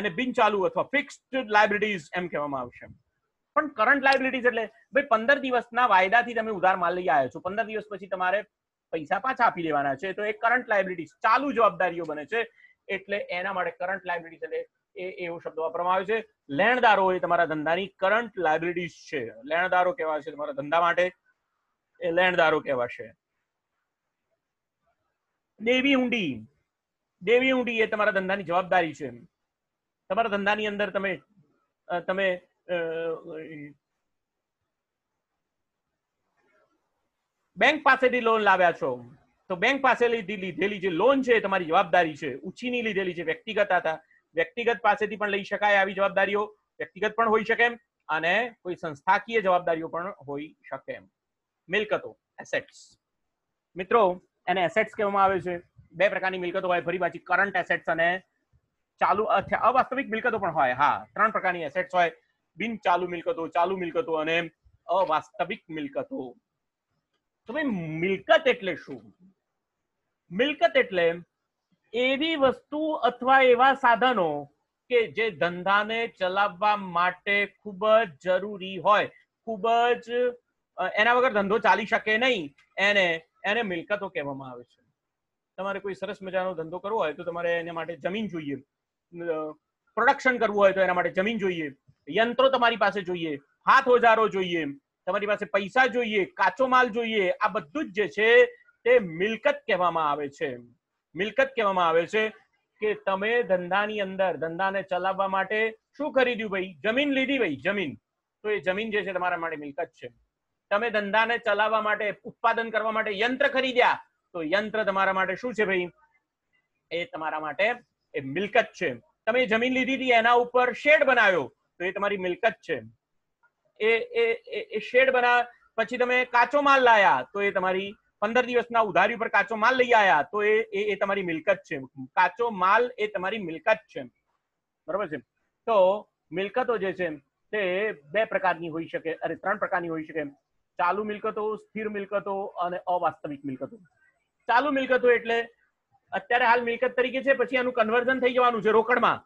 એને બિન ચાલુ અથવા ફિક્સ્ડ લાયબિલિટીઝ એમ કહેવામાં આવશે પણ કરંટ લાયબિલિટીઝ એટલે ભાઈ પંદર દિવસના વાયદાથી તમે ઉધાર માલ લઈ આવ્યા છો પંદર દિવસ પછી તમારે પૈસા પાછા આપી દેવાના છે તો એ કરંટ લાયબિલિટીઝ ચાલુ જવાબદારીઓ બને છે એટલે એના માટે કરંટ લાયબિલિટીઝ એટલે એ એવો શબ્દ વાપરવામાં આવે છે લેણદારો એ તમારા ધંધાની કરંટ લાયબિલિટીઝ છે લેણદારો કહેવાશે તમારા ધંધા માટે એ લેણદારો કહેવાશે દેવી ઊંડી દેવી ઊંડી એ તમારા ધંધાની જવાબદારી છે તમારા ધંધાની અંદર તમે તમે બેંક પાસેથી લોન લાવ્યા છો તો બેંક પાસે લીધેલી જે લોન છે તમારી જવાબદારી છે ઉછીની લીધેલી છે વ્યક્તિગત હતા વ્યક્તિગત પાસેથી પણ લઈ શકાય આવી જવાબદારીઓ વ્યક્તિગત પણ હોઈ શકે એમ અને કોઈ સંસ્થાકીય જવાબદારીઓ પણ હોઈ શકે એમ મિલકતો એસેટ્સ મિત્રો એને એસેટ્સ કહેવામાં આવે છે બે પ્રકારની મિલકતો હોય ફરી પાછી કરંટ એસેટ્સ અને ચાલુ અવાસ્તવિક મિલકતો પણ હોય હા ત્રણ પ્રકારની એસેટ્સ હોય બિન ચાલુ મિલકતો ચાલુ મિલકતો અને અવાસ્તવિક મિલકતો તો ભાઈ મિલકત એટલે શું મિલકત એટલે એવી વસ્તુ અથવા એવા સાધનો કે જે ધંધાને ચલાવવા માટે ખૂબ જ જરૂરી હોય ખૂબ જ એના વગર ધંધો ચાલી શકે નહીં એને એને મિલકતો કહેવામાં આવે છે તમારે કોઈ સરસ મજાનો ધંધો કરવો હોય તો તમારે એના માટે જમીન જોઈએ પ્રોડક્શન કરવું હોય તો એના માટે જમીન જોઈએ યંત્રો તમારી પાસે જોઈએ હાથ ઓજારો જોઈએ તમારી પાસે પૈસા જોઈએ કાચો માલ જોઈએ આ બધું જ જે છે તે મિલકત કહેવામાં આવે છે મિલકત કહેવામાં આવે છે કે તમે ધંધાની અંદર ધંધાને ચલાવવા માટે શું ખરીદ્યું ભાઈ જમીન લીધી ભાઈ જમીન તો એ જમીન જે છે તમારા માટે મિલકત છે તમે ધંધાને ચલાવવા માટે ઉત્પાદન કરવા માટે યંત્ર ખરીદ્યા તો યંત્ર તમારા માટે શું છે ભાઈ એ તમારા માટે એ મિલકત છે તમે જમીન લીધી હતી એના ઉપર શેડ બનાવ્યો તો એ તમારી મિલકત છે એ એ શેડ બના પછી તમે કાચો માલ લાયા તો એ તમારી પંદર દિવસના ઉધારી ઉપર કાચો માલ લઈ આવ્યા તો એ એ તમારી મિલકત છે કાચો માલ એ તમારી મિલકત છે બરોબર છે તો મિલકતો જે છે તે બે પ્રકારની હોઈ શકે અરે ત્રણ પ્રકારની હોઈ શકે ચાલુ મિલકતો સ્થિર મિલકતો અને અવાસ્તવિક મિલકતો ચાલુ મિલકતો એટલે અત્યારે હાલ મિલકત તરીકે છે પછી આનું કન્વર્ઝન થઈ જવાનું છે રોકડમાં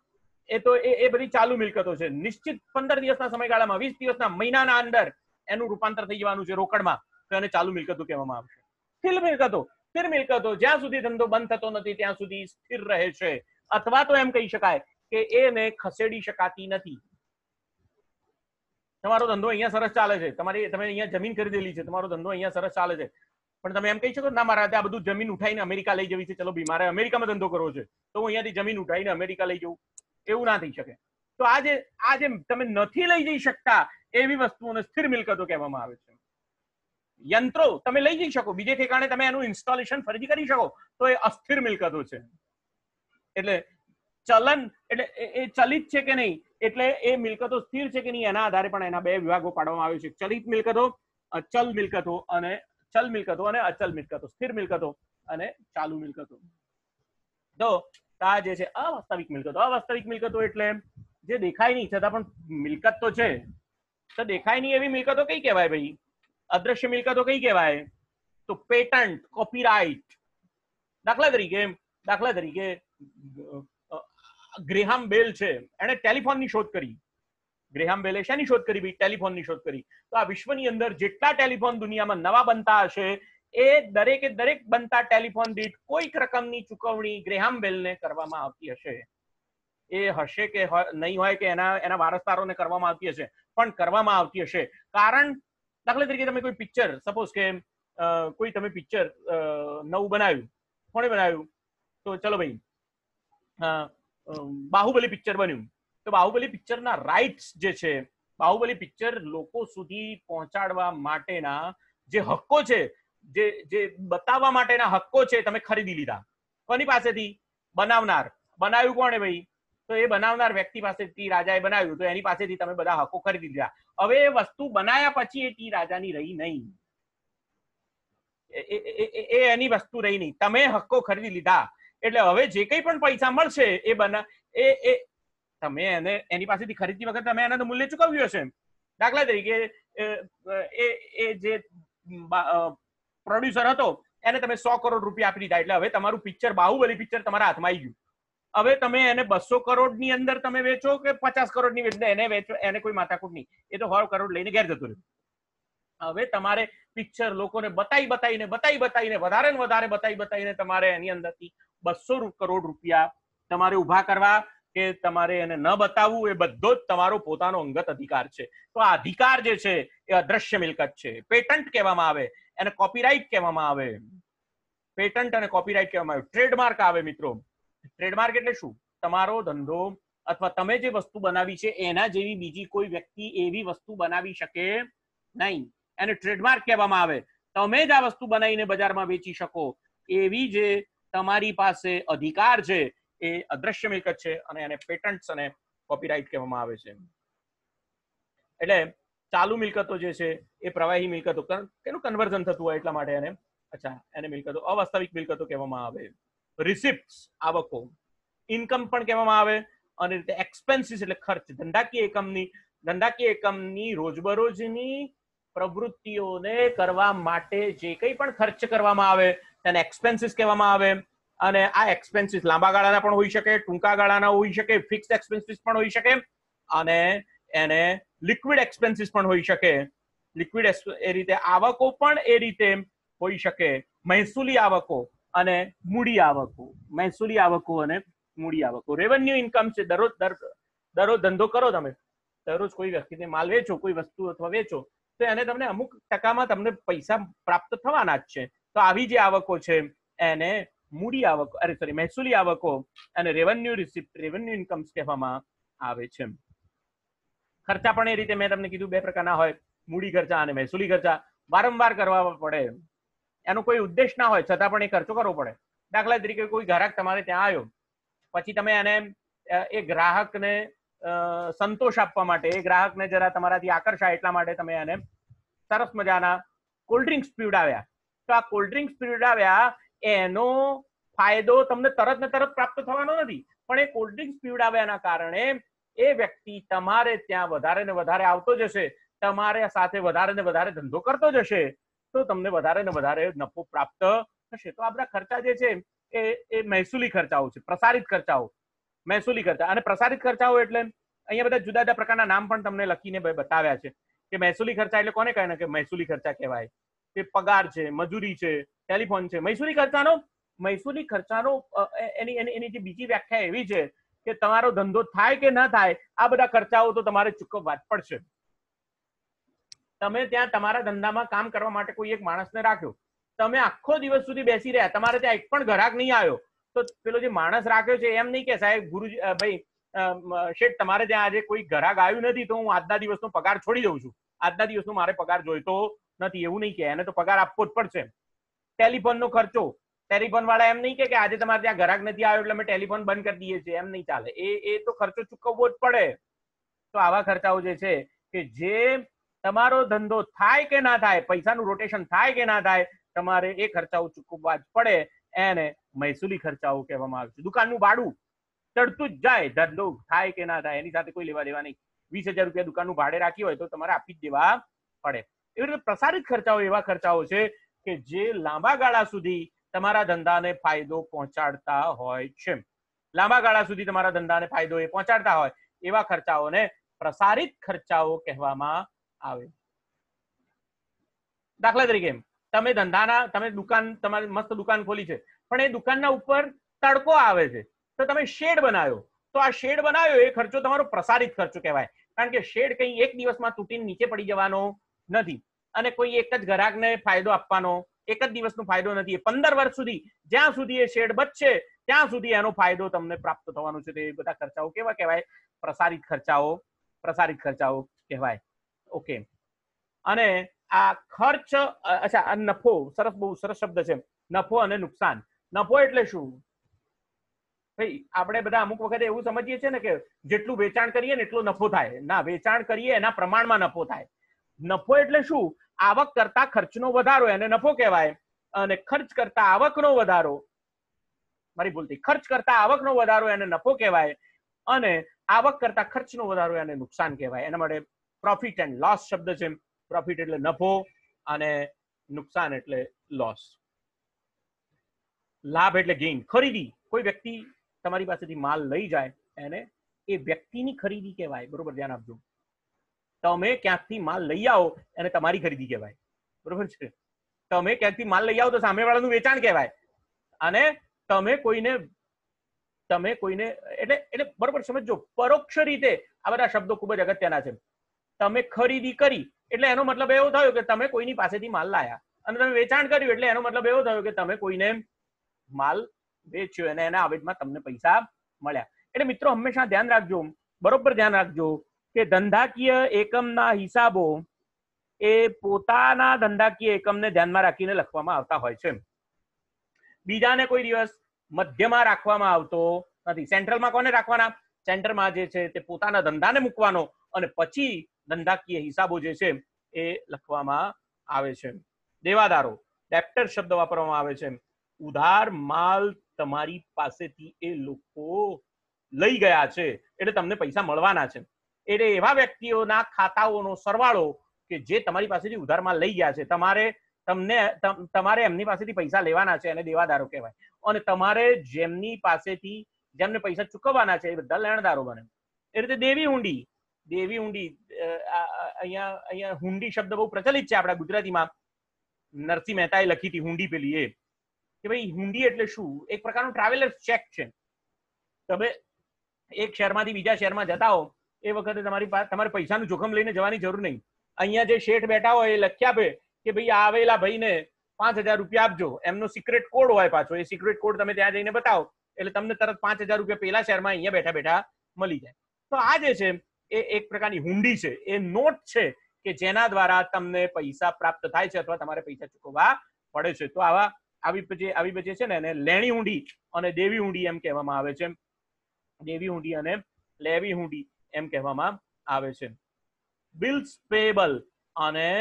એ તો એ એ બધી ચાલુ મિલકતો છે નિશ્ચિત પંદર દિવસના સમયગાળામાં વીસ દિવસના મહિનાના અંદર એનું રૂપાંતર થઈ જવાનું છે રોકડમાં તો એને ચાલુ મિલકતો કહેવામાં આવશે સ્થિર મિલકતો સ્થિર મિલકતો જ્યાં સુધી ધંધો બંધ થતો નથી ત્યાં સુધી સ્થિર રહે છે અથવા તો એમ કહી શકાય કે એને ખસેડી શકાતી નથી તમારો ધંધો અહીંયા સરસ ચાલે છે તમારી તમે અહીંયા જમીન ખરીદેલી છે તમારો ધંધો અહીંયા સરસ ચાલે છે પણ તમે એમ કહી શકો ના મારા આ બધું જમીન ઉઠાઈને અમેરિકા લઈ જવી છે ચલો મારે અમેરિકામાં ધંધો કરવો છે તો હું અહીંયાથી જમીન ઉઠાઈને અમેરિકા લઈ જવું એવું ના થઈ શકે તો આ જે આ જે તમે નથી લઈ જઈ શકતા એવી વસ્તુઓને સ્થિર મિલકતો કહેવામાં આવે છે યંત્રો તમે લઈ જઈ શકો બીજે ઠેકાણે તમે એનું ઇન્સ્ટોલેશન ફરીથી કરી શકો તો એ અસ્થિર મિલકતો છે એટલે ચલન એટલે એ ચલિત છે કે નહીં એટલે એ મિલકતો સ્થિર છે કે નહીં એના આધારે પણ એના બે વિભાગો પાડવામાં આવ્યો છે ચલિત મિલકતો અચલ મિલકતો અને ચલ મિલકતો અને અચલ મિલકતો સ્થિર મિલકતો અને ચાલુ મિલકતો તો આ જે છે અવાસ્તવિક મિલકતો અવાસ્તવિક મિલકતો એટલે જે દેખાય નહીં છતાં પણ મિલકત તો છે તો દેખાય નહીં એવી મિલકતો કઈ કહેવાય ભાઈ અદ્રશ્ય મિલકતો કઈ કહેવાય તો પેટન્ટ કોપીરાઇટ દાખલા તરીકે દાખલા તરીકે ગ્રેહામ બેલ છે એણે ટેલિફોનની શોધ કરી ગ્રેહામ બેલે શેની શોધ કરી ભાઈ ટેલિફોનની શોધ કરી તો આ વિશ્વની અંદર જેટલા ટેલિફોન દુનિયામાં નવા બનતા હશે એ દરેકે દરેક બનતા ટેલિફોન દીઠ કોઈક રકમની ચૂકવણી ગ્રેહામ બેલને કરવામાં આવતી હશે એ હશે કે નહીં હોય કે એના એના વારસદારોને કરવામાં આવતી હશે પણ કરવામાં આવતી હશે કારણ દાખલા તરીકે તમે કોઈ પિક્ચર સપોઝ કે કોઈ તમે પિક્ચર નવું બનાવ્યું કોણે બનાવ્યું તો ચલો ભાઈ બાહુબલી પિક્ચર બન્યું તો બાહુબલી પિક્ચરના રાઇટ્સ જે છે બાહુબલી પિક્ચર લોકો સુધી પહોંચાડવા માટેના જે હક્કો છે જે જે બતાવવા માટેના હક્કો છે તમે ખરીદી લીધા કોની પાસેથી બનાવનાર બનાવ્યું કોણે ભાઈ તો એ બનાવનાર વ્યક્તિ પાસેથી રાજાએ બનાવ્યું તો એની પાસેથી તમે બધા હક્કો ખરીદી લીધા હવે એ વસ્તુ બનાયા પછી એ ટી રાજાની રહી નહીં એ એની વસ્તુ રહી નહીં તમે હક્કો ખરીદી લીધા એટલે હવે જે કંઈ પણ પૈસા મળશે એ બના એ એ તમે એને એની પાસેથી ખરીદતી વખત તમે એના મૂલ્ય ચૂકવ્યું હશે દાખલા તરીકે એ એ જે પ્રોડ્યુસર હતો એને તમે સો કરોડ રૂપિયા આપી દીધા એટલે હવે તમારું પિક્ચર બાહુબલી પિક્ચર તમારા હાથમાં આવી ગયું હવે તમે એને બસો કરોડની અંદર તમે વેચો કે પચાસ કરોડની વેચને એને વેચો એને કોઈ માથાકૂટ નહીં એ તો સો કરોડ લઈને ઘેર જતો રહ્યો હવે તમારે પિક્ચર લોકોને બતાવી બતાવીને બતાવી બતાવીને વધારે ને વધારે બતાવી બતાવીને તમારે એની અંદરથી બસો કરોડ રૂપિયા તમારે ઉભા કરવા કે તમારે એને ન બતાવવું એ બધો જ તમારો પોતાનો અંગત અધિકાર છે તો આ અધિકાર જે છે એ અદ્રશ્ય મિલકત છે પેટન્ટ કહેવામાં આવે એને કોપીરાઇટ કહેવામાં આવે પેટન્ટ અને કોપીરાઇટ કહેવામાં આવે ટ્રેડમાર્ક આવે મિત્રો ટ્રેડમાર્ક એટલે શું તમારો ધંધો અથવા તમે જે વસ્તુ બનાવી છે એના જેવી બીજી કોઈ વ્યક્તિ એવી વસ્તુ બનાવી શકે નહીં એને ટ્રેડમાર્ક કહેવામાં આવે તમે જ આ વસ્તુ બનાવીને બજારમાં વેચી શકો એવી જે તમારી પાસે અધિકાર છે એ અદ્રશ્ય મિલકત છે અને એને પેટન્ટ્સ અને કોપીરાઇટ કહેવામાં આવે છે એટલે ચાલુ મિલકતો જે છે એ પ્રવાહી મિલકતો તેનું કન્વર્ઝન થતું હોય એટલા માટે એને અચ્છા એને મિલકતો અવાસ્તવિક મિલકતો કહેવામાં આવે રિસિપ્ટ આવકો ઇન્કમ પણ કહેવામાં આવે અને રીતે એક્સપેન્સીસ એટલે ખર્ચ ધંધાકીય એકમની ધંધાકીય એકમની રોજબરોજની પ્રવૃત્તિઓને કરવા માટે જે કંઈ પણ ખર્ચ કરવામાં આવે તેને એક્સપેન્સીસ કહેવામાં આવે અને આ એક્સપેન્સીસ લાંબા ગાળાના પણ હોઈ શકે ટૂંકા ગાળાના હોઈ શકે ફિક્સ એક્સપેન્સીસ પણ હોઈ શકે અને એને લિક્વિડ એક્સપેન્સીસ પણ હોઈ શકે લિક્વિડ એ રીતે આવકો પણ એ રીતે હોઈ શકે મહેસૂલી આવકો અને મૂડી આવકો મહેસૂલી આવકો અને મૂડી આવકો રેવન્યુ ઇન્કમ છે દરરોજ દર દરરોજ ધંધો કરો તમે દરરોજ કોઈ વ્યક્તિને માલ વેચો કોઈ વસ્તુ અથવા વેચો તો એને તમને અમુક ટકામાં તમને પૈસા પ્રાપ્ત થવાના જ છે તો આવી જે આવકો છે એને મૂડી આવક અરે સોરી મહેસૂલી આવકો અને રેવન્યુ રિસિપ્ટ રેવન્યુ ઇન્કમ્સ કહેવામાં આવે છે ખર્ચા પણ એ રીતે મેં તમને કીધું બે પ્રકારના હોય મૂડી ખર્ચા અને મહેસૂલી ખર્ચા વારંવાર કરવા પડે એનો કોઈ ઉદ્દેશ ના હોય છતાં પણ એ ખર્ચો કરવો પડે દાખલા તરીકે કોઈ ગ્રાહક તમારે ત્યાં આવ્યો પછી તમે એને એ ગ્રાહકને સંતોષ આપવા માટે એ ગ્રાહકને જરા તમારાથી આકર્ષાય એટલા માટે તમે એને સરસ મજાના કોલ્ડ્રિંક્સ ડ્રિંક્સ પીવડાવ્યા તો આ કોલ્ડ ડ્રિંક્સ પીવડાવ્યા એનો ફાયદો તમને તરત ને તરત પ્રાપ્ત થવાનો નથી પણ એ કોલ્ડ ડ્રિંક્સ આવ્યાના કારણે એ વ્યક્તિ તમારે ત્યાં વધારે ને વધારે આવતો જશે તમારે સાથે વધારે ને વધારે ધંધો કરતો જશે તો તમને વધારે ને વધારે નફો પ્રાપ્ત થશે તો આપણા ખર્ચા જે છે એ એ મહેસૂલી ખર્ચાઓ છે પ્રસારિત ખર્ચાઓ મહેસૂલી ખર્ચા અને પ્રસારિત ખર્ચાઓ એટલે અહીંયા બધા જુદા જુદા પ્રકારના નામ પણ તમને લખીને બતાવ્યા છે કે મહેસૂલી ખર્ચા એટલે કોને કહે કે મહેસૂલી ખર્ચા કહેવાય એ પગાર છે મજૂરી છે ટેલિફોન છે મહેસૂલી ખર્ચાનો મહેસૂલી ખર્ચાનો એની એની એની જે બીજી વ્યાખ્યા એવી છે કે તમારો ધંધો થાય કે ન થાય આ બધા ખર્ચાઓ તો તમારે ચૂકવવા જ પડશે તમે ત્યાં તમારા ધંધામાં કામ કરવા માટે કોઈ એક માણસને રાખ્યો તમે આખો દિવસ સુધી બેસી રહ્યા તમારે ત્યાં એક પણ ઘરાક નહીં આવ્યો તો પેલો જે માણસ રાખ્યો છે એમ નહીં કે સાહેબ ગુરુજી ભાઈ શેઠ તમારે ત્યાં આજે કોઈ ઘરાક આવ્યું નથી તો હું આજના દિવસનો પગાર છોડી દઉં છું આજના દિવસનો મારે પગાર જોઈતો નથી એવું નહીં કે એને તો પગાર આપવો જ પડશે ટેલિફોનનો ખર્ચો ટેલિફોન વાળા એમ નહીં કે આજે તમારે ત્યાં ગ્રાહક નથી આવ્યો એટલે અમે ટેલિફોન બંધ કરી દઈએ છીએ એમ નહીં ચાલે એ એ તો ખર્ચો ચૂકવવો જ પડે તો આવા ખર્ચાઓ જે છે કે જે તમારો ધંધો થાય કે ના થાય પૈસાનું રોટેશન થાય કે ના થાય તમારે એ ખર્ચાઓ ચૂકવવા જ પડે એને મહેસૂલી ખર્ચાઓ કહેવામાં આવે છે દુકાનનું ભાડું ચડતું જ જાય ધંધો થાય કે ના થાય એની સાથે કોઈ લેવા દેવા નહીં વીસ હજાર રૂપિયા દુકાનનું ભાડે રાખી હોય તો તમારે આપી જ દેવા પડે એવી રીતે પ્રસારિત ખર્ચાઓ એવા ખર્ચાઓ છે કે જે લાંબા ગાળા સુધી તમારા ધંધાને ફાયદો પહોંચાડતા હોય છે લાંબા ગાળા સુધી તમારા ધંધાને ફાયદો એ પહોંચાડતા હોય એવા ખર્ચાઓને પ્રસારિત ખર્ચાઓ કહેવામાં આવે દાખલા તરીકે તમે ધંધાના તમે દુકાન તમારી મસ્ત દુકાન ખોલી છે પણ એ દુકાનના ઉપર તડકો આવે છે તો તમે શેડ બનાવ્યો તો આ શેડ બનાવ્યો એ ખર્ચો તમારો પ્રસારિત ખર્ચો કહેવાય કારણ કે શેડ કંઈ એક દિવસમાં તૂટીને નીચે પડી જવાનો નથી અને કોઈ એક જ ગ્રાહકને ફાયદો આપવાનો એક જ દિવસનો ફાયદો નથી પંદર વર્ષ સુધી જ્યાં સુધી એ શેડ બચશે ત્યાં સુધી એનો ફાયદો તમને પ્રાપ્ત થવાનો છે તે બધા ખર્ચાઓ કેવા કહેવાય પ્રસારિત ખર્ચાઓ પ્રસારિત ખર્ચાઓ કહેવાય ઓકે અને આ ખર્ચ અચ્છા આ નફો સરસ બહુ સરસ શબ્દ છે નફો અને નુકસાન નફો એટલે શું ભાઈ આપણે બધા અમુક વખતે એવું સમજીએ છીએ ને કે જેટલું વેચાણ કરીએ ને એટલો નફો થાય ના વેચાણ કરીએ એના પ્રમાણમાં નફો થાય નફો એટલે શું આવક કરતા ખર્ચનો વધારો એને નફો કહેવાય અને ખર્ચ કરતા આવકનો વધારો મારી ભૂલથી ખર્ચ કરતા આવકનો વધારો એને નફો કહેવાય અને આવક કરતા ખર્ચનો વધારો એને નુકસાન કહેવાય એના માટે પ્રોફિટ એન્ડ લોસ શબ્દ છે પ્રોફિટ એટલે નફો અને નુકસાન એટલે લોસ લાભ એટલે ગેઇન ખરીદી કોઈ વ્યક્તિ તમારી પાસેથી માલ લઈ જાય એને એ વ્યક્તિની ખરીદી કહેવાય બરોબર ધ્યાન આપજો તમે ક્યાંકથી માલ લઈ આવો એને તમારી ખરીદી કહેવાય બરોબર છે તમે ક્યાંકથી માલ લઈ આવો તો સામેવાળાનું વેચાણ કહેવાય અને તમે કોઈને તમે કોઈને એટલે એટલે બરોબર સમજો પરોક્ષ રીતે આ બધા શબ્દો ખૂબ જ અગત્યના છે તમે ખરીદી કરી એટલે એનો મતલબ એવો થયો કે તમે કોઈની પાસેથી માલ લાયા અને તમે વેચાણ કર્યું એટલે એનો મતલબ એવો થયો કે તમે કોઈને માલ વેચ્યો અને એના આવેદમાં તમને પૈસા મળ્યા એટલે મિત્રો હંમેશા ધ્યાન રાખજો બરોબર ધ્યાન રાખજો કે ધંધાકીય એકમના હિસાબો એ પોતાના ધંધાકીય એકમને ધ્યાનમાં રાખીને લખવામાં આવતા હોય છે બીજાને કોઈ દિવસ મધ્યમાં રાખવામાં આવતો નથી સેન્ટ્રલમાં કોને રાખવાના સેન્ટરમાં જે છે તે પોતાના ધંધાને મૂકવાનો અને પછી ધંધાકીય હિસાબો જે છે એ લખવામાં આવે છે દેવાદારો ડેપ્ટર શબ્દ વાપરવામાં આવે છે ઉધાર માલ તમારી પાસેથી એ લોકો લઈ ગયા છે એટલે તમને પૈસા મળવાના છે એટલે એવા વ્યક્તિઓના ખાતાઓનો સરવાળો કે જે તમારી પાસેથી ઉધારમાં લઈ ગયા છે તમારે તમને તમારે એમની પાસેથી પૈસા લેવાના છે અને દેવાદારો કહેવાય અને તમારે જેમની પાસેથી જેમને પૈસા ચૂકવવાના છે એ બધા લેણદારો બને એ રીતે દેવી ઊંડી દેવી ઊંડી અહીંયા અહીંયા હુંડી શબ્દ બહુ પ્રચલિત છે આપણા ગુજરાતીમાં નરસિંહ મહેતાએ લખી હતી હુંડી પેલી એ કે ભાઈ હુંડી એટલે શું એક પ્રકારનું ટ્રાવેલર્સ ચેક છે તમે એક શહેરમાંથી બીજા શહેરમાં જતા હો એ વખતે તમારી પાસે તમારે પૈસાનું જોખમ લઈને જવાની જરૂર નહીં અહીંયા જે શેઠ બેઠા હોય એ લખ્યા આપે કે ભાઈ આ આવેલા ભાઈને પાંચ હજાર રૂપિયા આપજો એમનો સિક્રેટ કોડ હોય પાછો એ સિક્રેટ કોડ તમે ત્યાં જઈને બતાવો એટલે તમને તરત પાંચ હજાર રૂપિયા પેલા શહેરમાં અહીંયા બેઠા બેઠા મળી જાય તો આ જે છે એ એક પ્રકારની હુંડી છે એ નોટ છે કે જેના દ્વારા તમને પૈસા પ્રાપ્ત થાય છે અથવા તમારે પૈસા ચૂકવવા પડે છે તો આવા આવી પછી આવી પછી છે ને એને લેણી હુંડી અને દેવી હુંડી એમ કહેવામાં આવે છે દેવી હુંડી અને લેવી હુંડી એમ કહેવામાં આવે છે બિલ્સ પેએબલ અને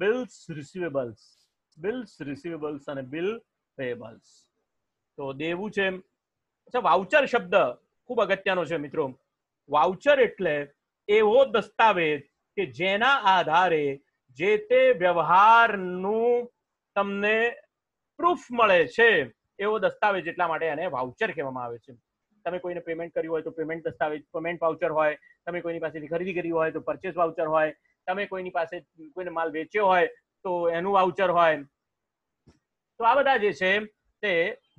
બિલ્સ રિસીવેબલ્સ બિલ્સ રિસીવેબલ્સ અને બિલ પેએબલ્સ તો દેવું છે અચ્છા વાઉચર શબ્દ ખૂબ અગત્યનો છે મિત્રો વાઉચર એટલે એવો દસ્તાવેજ કે જેના આધારે જે તે વ્યવહારનું તમને પ્રૂફ મળે છે એવો દસ્તાવેજ એટલા માટે એને વાઉચર કહેવામાં આવે છે તમે કોઈને પેમેન્ટ કર્યું હોય તો પેમેન્ટ દસ્તાવેજ પેમેન્ટ વાઉચર હોય તમે કોઈની પાસેથી ખરીદી કરી હોય તો પરચેસ વાઉચર હોય તમે કોઈની પાસે કોઈને માલ વેચ્યો હોય તો એનું વાઉચર હોય તો આ બધા જે છે તે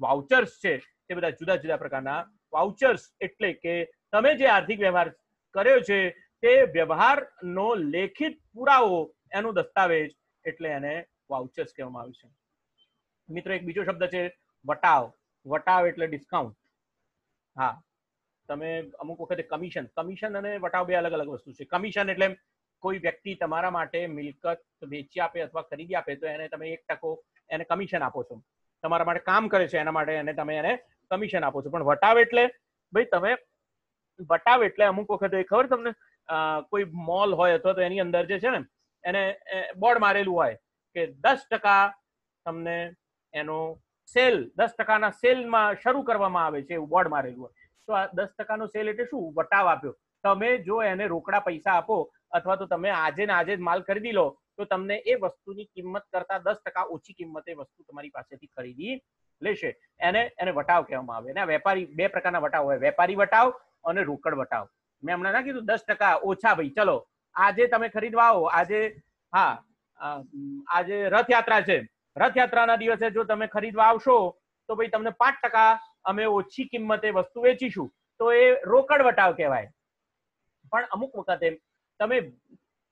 વાઉચર્સ છે તે બધા જુદા જુદા પ્રકારના વાઉચર્સ એટલે કે તમે જે આર્થિક વ્યવહાર કર્યો છે તે વ્યવહારનો લેખિત પુરાવો એનો દસ્તાવેજ એટલે એને વાઉચર્સ કહેવામાં આવે છે મિત્રો એક બીજો શબ્દ છે વટાવ વટાવ એટલે ડિસ્કાઉન્ટ હા તમે અમુક વખતે કમિશન કમિશન અને વટાવ બે અલગ અલગ વસ્તુ છે કમિશન એટલે કોઈ વ્યક્તિ તમારા માટે મિલકત વેચી આપે અથવા ખરીદી આપે તો એને તમે એક ટકો એને કમિશન આપો છો તમારા માટે કામ કરે છે એના માટે એને તમે એને કમિશન આપો છો પણ વટાવ એટલે ભાઈ તમે વટાવ એટલે અમુક વખત એ ખબર તમને કોઈ મોલ હોય અથવા તો એની અંદર જે છે ને એને બોર્ડ મારેલું હોય કે દસ ટકા તમને એનો સેલ દસ ટકાના સેલમાં શરૂ કરવામાં આવે છે એવું બોર્ડ મારેલું હોય તો આ દસ ટકાનો સેલ એટલે શું વટાવ આપ્યો તમે જો એને રોકડા પૈસા આપો અથવા તો તમે આજે ને આજે જ માલ ખરીદી લો તો તમને એ વસ્તુની કિંમત કરતા દસ ટકા ઓછી કિંમતે વસ્તુ તમારી પાસેથી ખરીદી લેશે એને એને વટાવ કહેવામાં આવે અને વેપારી બે પ્રકારના વટાવ હોય વેપારી વટાવ અને રોકડ વટાવ મેં હમણાં ના કીધું દસ ટકા ઓછા ભાઈ ચલો આજે તમે ખરીદવા આવો આજે હા આજે રથયાત્રા છે રથયાત્રાના દિવસે જો તમે ખરીદવા આવશો તો ભાઈ તમને પાંચ ટકા અમે ઓછી કિંમતે વસ્તુ વેચીશું તો એ રોકડ વટાવ કહેવાય પણ અમુક વખતે તમે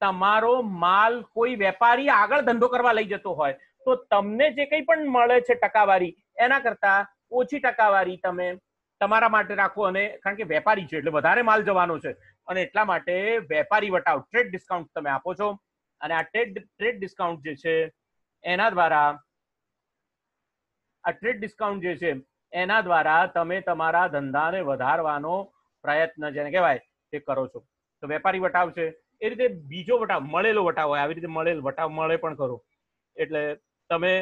તમારો માલ કોઈ વેપારી આગળ ધંધો કરવા લઈ જતો હોય તો તમને જે કંઈ પણ મળે છે ટકાવારી એના કરતા ઓછી ટકાવારી તમે તમારા માટે રાખો અને કારણ કે વેપારી છે એટલે વધારે માલ જવાનો છે અને એટલા માટે વેપારી વટાવ ટ્રેડ ડિસ્કાઉન્ટ તમે આપો છો અને આ ટ્રેડ ટ્રેડ ડિસ્કાઉન્ટ જે છે એના દ્વારા આ ટ્રેડ ડિસ્કાઉન્ટ જે છે એના દ્વારા તમે તમારા ધંધાને વધારવાનો પ્રયત્ન જેને કહેવાય તે કરો છો તો વેપારી વટાવ છે એ રીતે બીજો વટાવ મળેલો વટાવ હોય આવી રીતે મળેલ વટાવ મળે પણ કરો એટલે તમે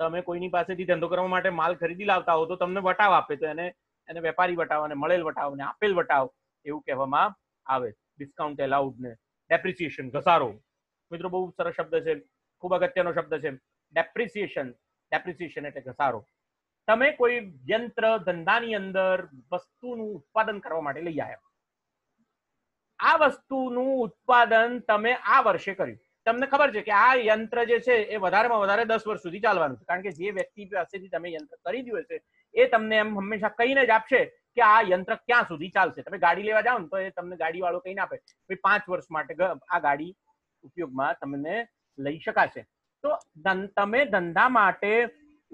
તમે કોઈની પાસેથી ધંધો કરવા માટે માલ ખરીદી લાવતા હો તો તમને વટાવ આપે તો એને એને વેપારી વટાવ અને મળેલ વટાવ અને આપેલ વટાવ એવું કહેવામાં આવે ડિસ્કાઉન્ટ એલાઉડ ને એપ્રિસિએશન ઘસારો મિત્રો બહુ સરસ શબ્દ છે ખૂબ અગત્યનો શબ્દ છે ડેપ્રિસિએશન ડેપ્રિસિએશન એટલે ઘસારો તમે કોઈ યંત્ર ધંધાની અંદર વસ્તુનું ઉત્પાદન કરવા માટે લઈ આવ્યા આ વસ્તુનું ઉત્પાદન તમે આ વર્ષે કર્યું તમને ખબર છે કે આ યંત્ર જે છે એ વધારેમાં વધારે દસ વર્ષ સુધી ચાલવાનું છે કારણ કે જે વ્યક્તિ પાસેથી તમે યંત્ર કરી ખરીદ્યું હશે એ તમને એમ હંમેશા કહીને જ આપશે કે આ યંત્ર ક્યાં સુધી ચાલશે તમે ગાડી લેવા જાઓ ને તો એ તમને ગાડી વાળો કહીને આપે પાંચ વર્ષ માટે આ ગાડી ઉપયોગમાં તમને લઈ શકાશે તો તમે ધંધા માટે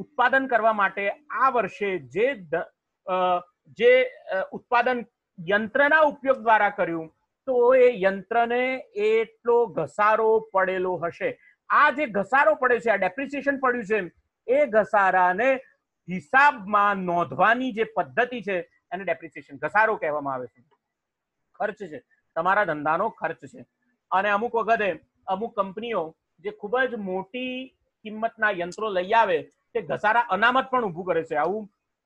ઉત્પાદન કરવા માટે આ વર્ષે જે જે ઉત્પાદન યંત્રના ઉપયોગ દ્વારા કર્યું તો એ યંત્રને એટલો ઘસારો પડેલો હશે આ જે ઘસારો પડે છે આ ડેપ્રિસિએશન પડ્યું છે એ ઘસારાને હિસાબમાં નોંધવાની જે પદ્ધતિ છે એને ડેપ્રિસિએશન ઘસારો કહેવામાં આવે છે ખર્ચ છે તમારા ધંધાનો ખર્ચ છે અને અમુક વખતે અમુક કંપનીઓ જે ખૂબ જ મોટી કિંમતના યંત્રો લઈ આવે તે ઘસારા અનામત પણ ઊભું કરે છે આવું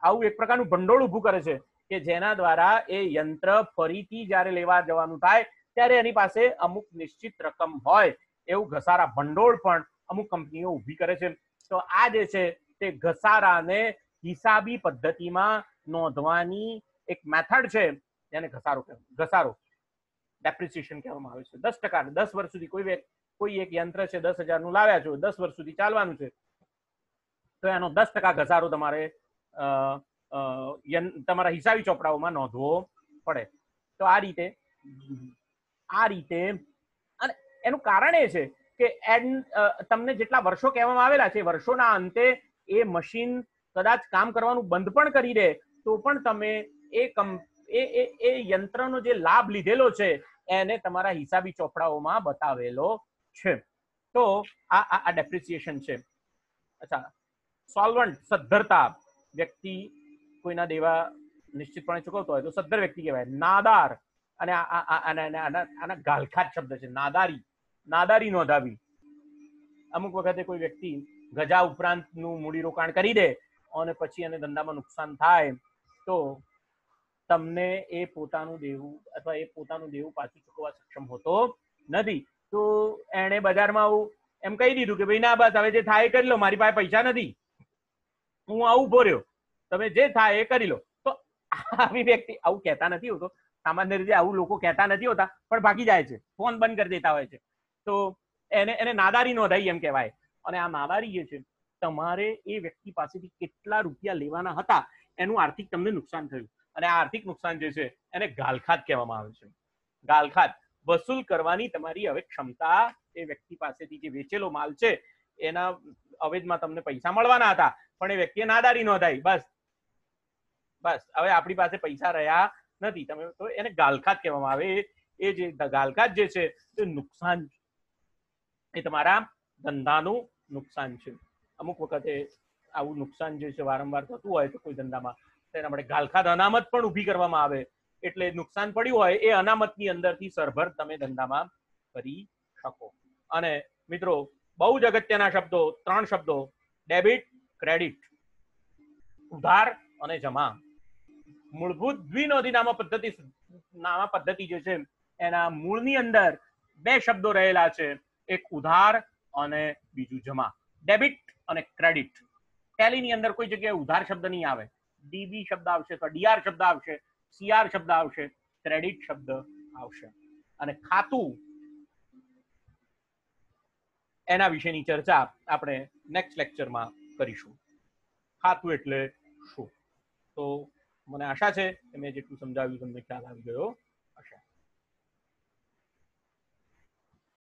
આવું એક પ્રકારનું ભંડોળ ઊભું કરે છે કે જેના દ્વારા એ યંત્ર ફરીથી જ્યારે લેવા જવાનું થાય ત્યારે એની પાસે અમુક નિશ્ચિત રકમ હોય એવું ઘસારા ભંડોળ પણ અમુક કંપનીઓ ઊભી કરે છે તો આ જે છે તે ઘસારાને હિસાબી પદ્ધતિમાં નોંધવાની એક મેથડ છે જેને ઘસારો ઘસારો ડેપ્રિસિએશન કહેવામાં આવે છે દસ ટકા દસ વર્ષ સુધી કોઈ કોઈ એક યંત્ર છે દસ હજારનું લાવ્યા છો દસ વર્ષ સુધી ચાલવાનું છે તો એનો દસ ટકા ઘસારો તમારે તમારા હિસાબી ચોપડાઓમાં નોંધવો પડે તો આ રીતે આ રીતે અને એનું કારણ એ છે કે એન્ડ તમને જેટલા વર્ષો કહેવામાં આવેલા છે વર્ષોના અંતે એ મશીન કદાચ કામ કરવાનું બંધ પણ કરી દે તો પણ તમે એ કમ એ એ યંત્રનો જે લાભ લીધેલો છે એને તમારા હિસાબી ચોપડાઓમાં બતાવેલો છે તો આ આ ડેપ્રિસિએશન છે અચ્છા સોલ્વન્ટ સદ્ધરતા વ્યક્તિ કોઈના દેવા નિશ્ચિતપણે ચૂકવતો હોય તો સદ્ધર વ્યક્તિ કહેવાય નાદાર અને આના ગાલખાટ શબ્દ છે નાદારી નાદારી નોંધાવી અમુક વખતે કોઈ વ્યક્તિ ગજા ઉપરાંતનું મૂડી રોકાણ કરી દે અને પછી એને ધંધામાં નુકસાન થાય તો તમને એ પોતાનું દેવું અથવા એ પોતાનું દેવું પાછું ચૂકવવા સક્ષમ હોતો નથી તો એણે બજારમાં આવું એમ કહી દીધું કે ભાઈ ના બસ હવે જે થાય એ કરી લો મારી પાસે પૈસા નથી હું આવું ઉભો રહ્યો તમે જે થાય એ કરી લો તો આવી વ્યક્તિ આવું કહેતા નથી હોતો સામાન્ય રીતે આવું લોકો કહેતા નથી હોતા પણ ભાગી જાય છે ફોન બંધ કરી દેતા હોય છે તો એને એને નાદારી નોંધાઈ એમ કહેવાય અને આ નાદારી જે છે તમારે એ વ્યક્તિ પાસેથી કેટલા રૂપિયા લેવાના હતા એનું આર્થિક તમને નુકસાન થયું અને આ આર્થિક નુકસાન જે છે એને ગાલખાત કહેવામાં આવે છે ગાલખાત વસૂલ કરવાની તમારી હવે ક્ષમતા એ વ્યક્તિ પાસેથી જે વેચેલો માલ છે એના અવેજમાં તમને પૈસા મળવાના હતા પણ એ વ્યક્તિએ નાદારી નોંધાઈ બસ બસ હવે આપણી પાસે પૈસા રહ્યા નથી તમે તો એને ગાલખાત કહેવામાં આવે એ જે ગાલખાત જે છે એ નુકસાન એ તમારા ધંધાનું નુકસાન છે અમુક વખતે આવું નુકસાન જે છે વારંવાર થતું હોય તો કોઈ ધંધામાં તેના માટે ગાલખાત અનામત પણ ઊભી કરવામાં આવે એટલે નુકસાન પડ્યું હોય એ અનામતની અંદરથી સરભર તમે ધંધામાં કરી શકો અને મિત્રો બહુ જ અગત્યના શબ્દો ત્રણ શબ્દો ડેબિટ ક્રેડિટ ઉધાર અને જમા મૂળભૂત દ્વિનોધીનામા પદ્ધતિ નામા પદ્ધતિ જે છે એના મૂળની અંદર બે શબ્દો રહેલા છે એક ઉધાર અને બીજું જમા ડેબિટ અને ક્રેડિટ ટેલીની અંદર કોઈ જગ્યાએ ઉધાર શબ્દ નહીં આવે ડીબી શબ્દ આવશે તો ડીઆર શબ્દ આવશે સીઆર શબ્દ આવશે ક્રેડિટ શબ્દ આવશે અને ખાતું એના વિશેની ચર્ચા આપણે નેક્સ્ટ લેક્ચરમાં કરીશું ખાતું એટલે શું તો મને આશા છે કે મેં જેટલું સમજાવ્યું તમને ખ્યાલ આવી ગયો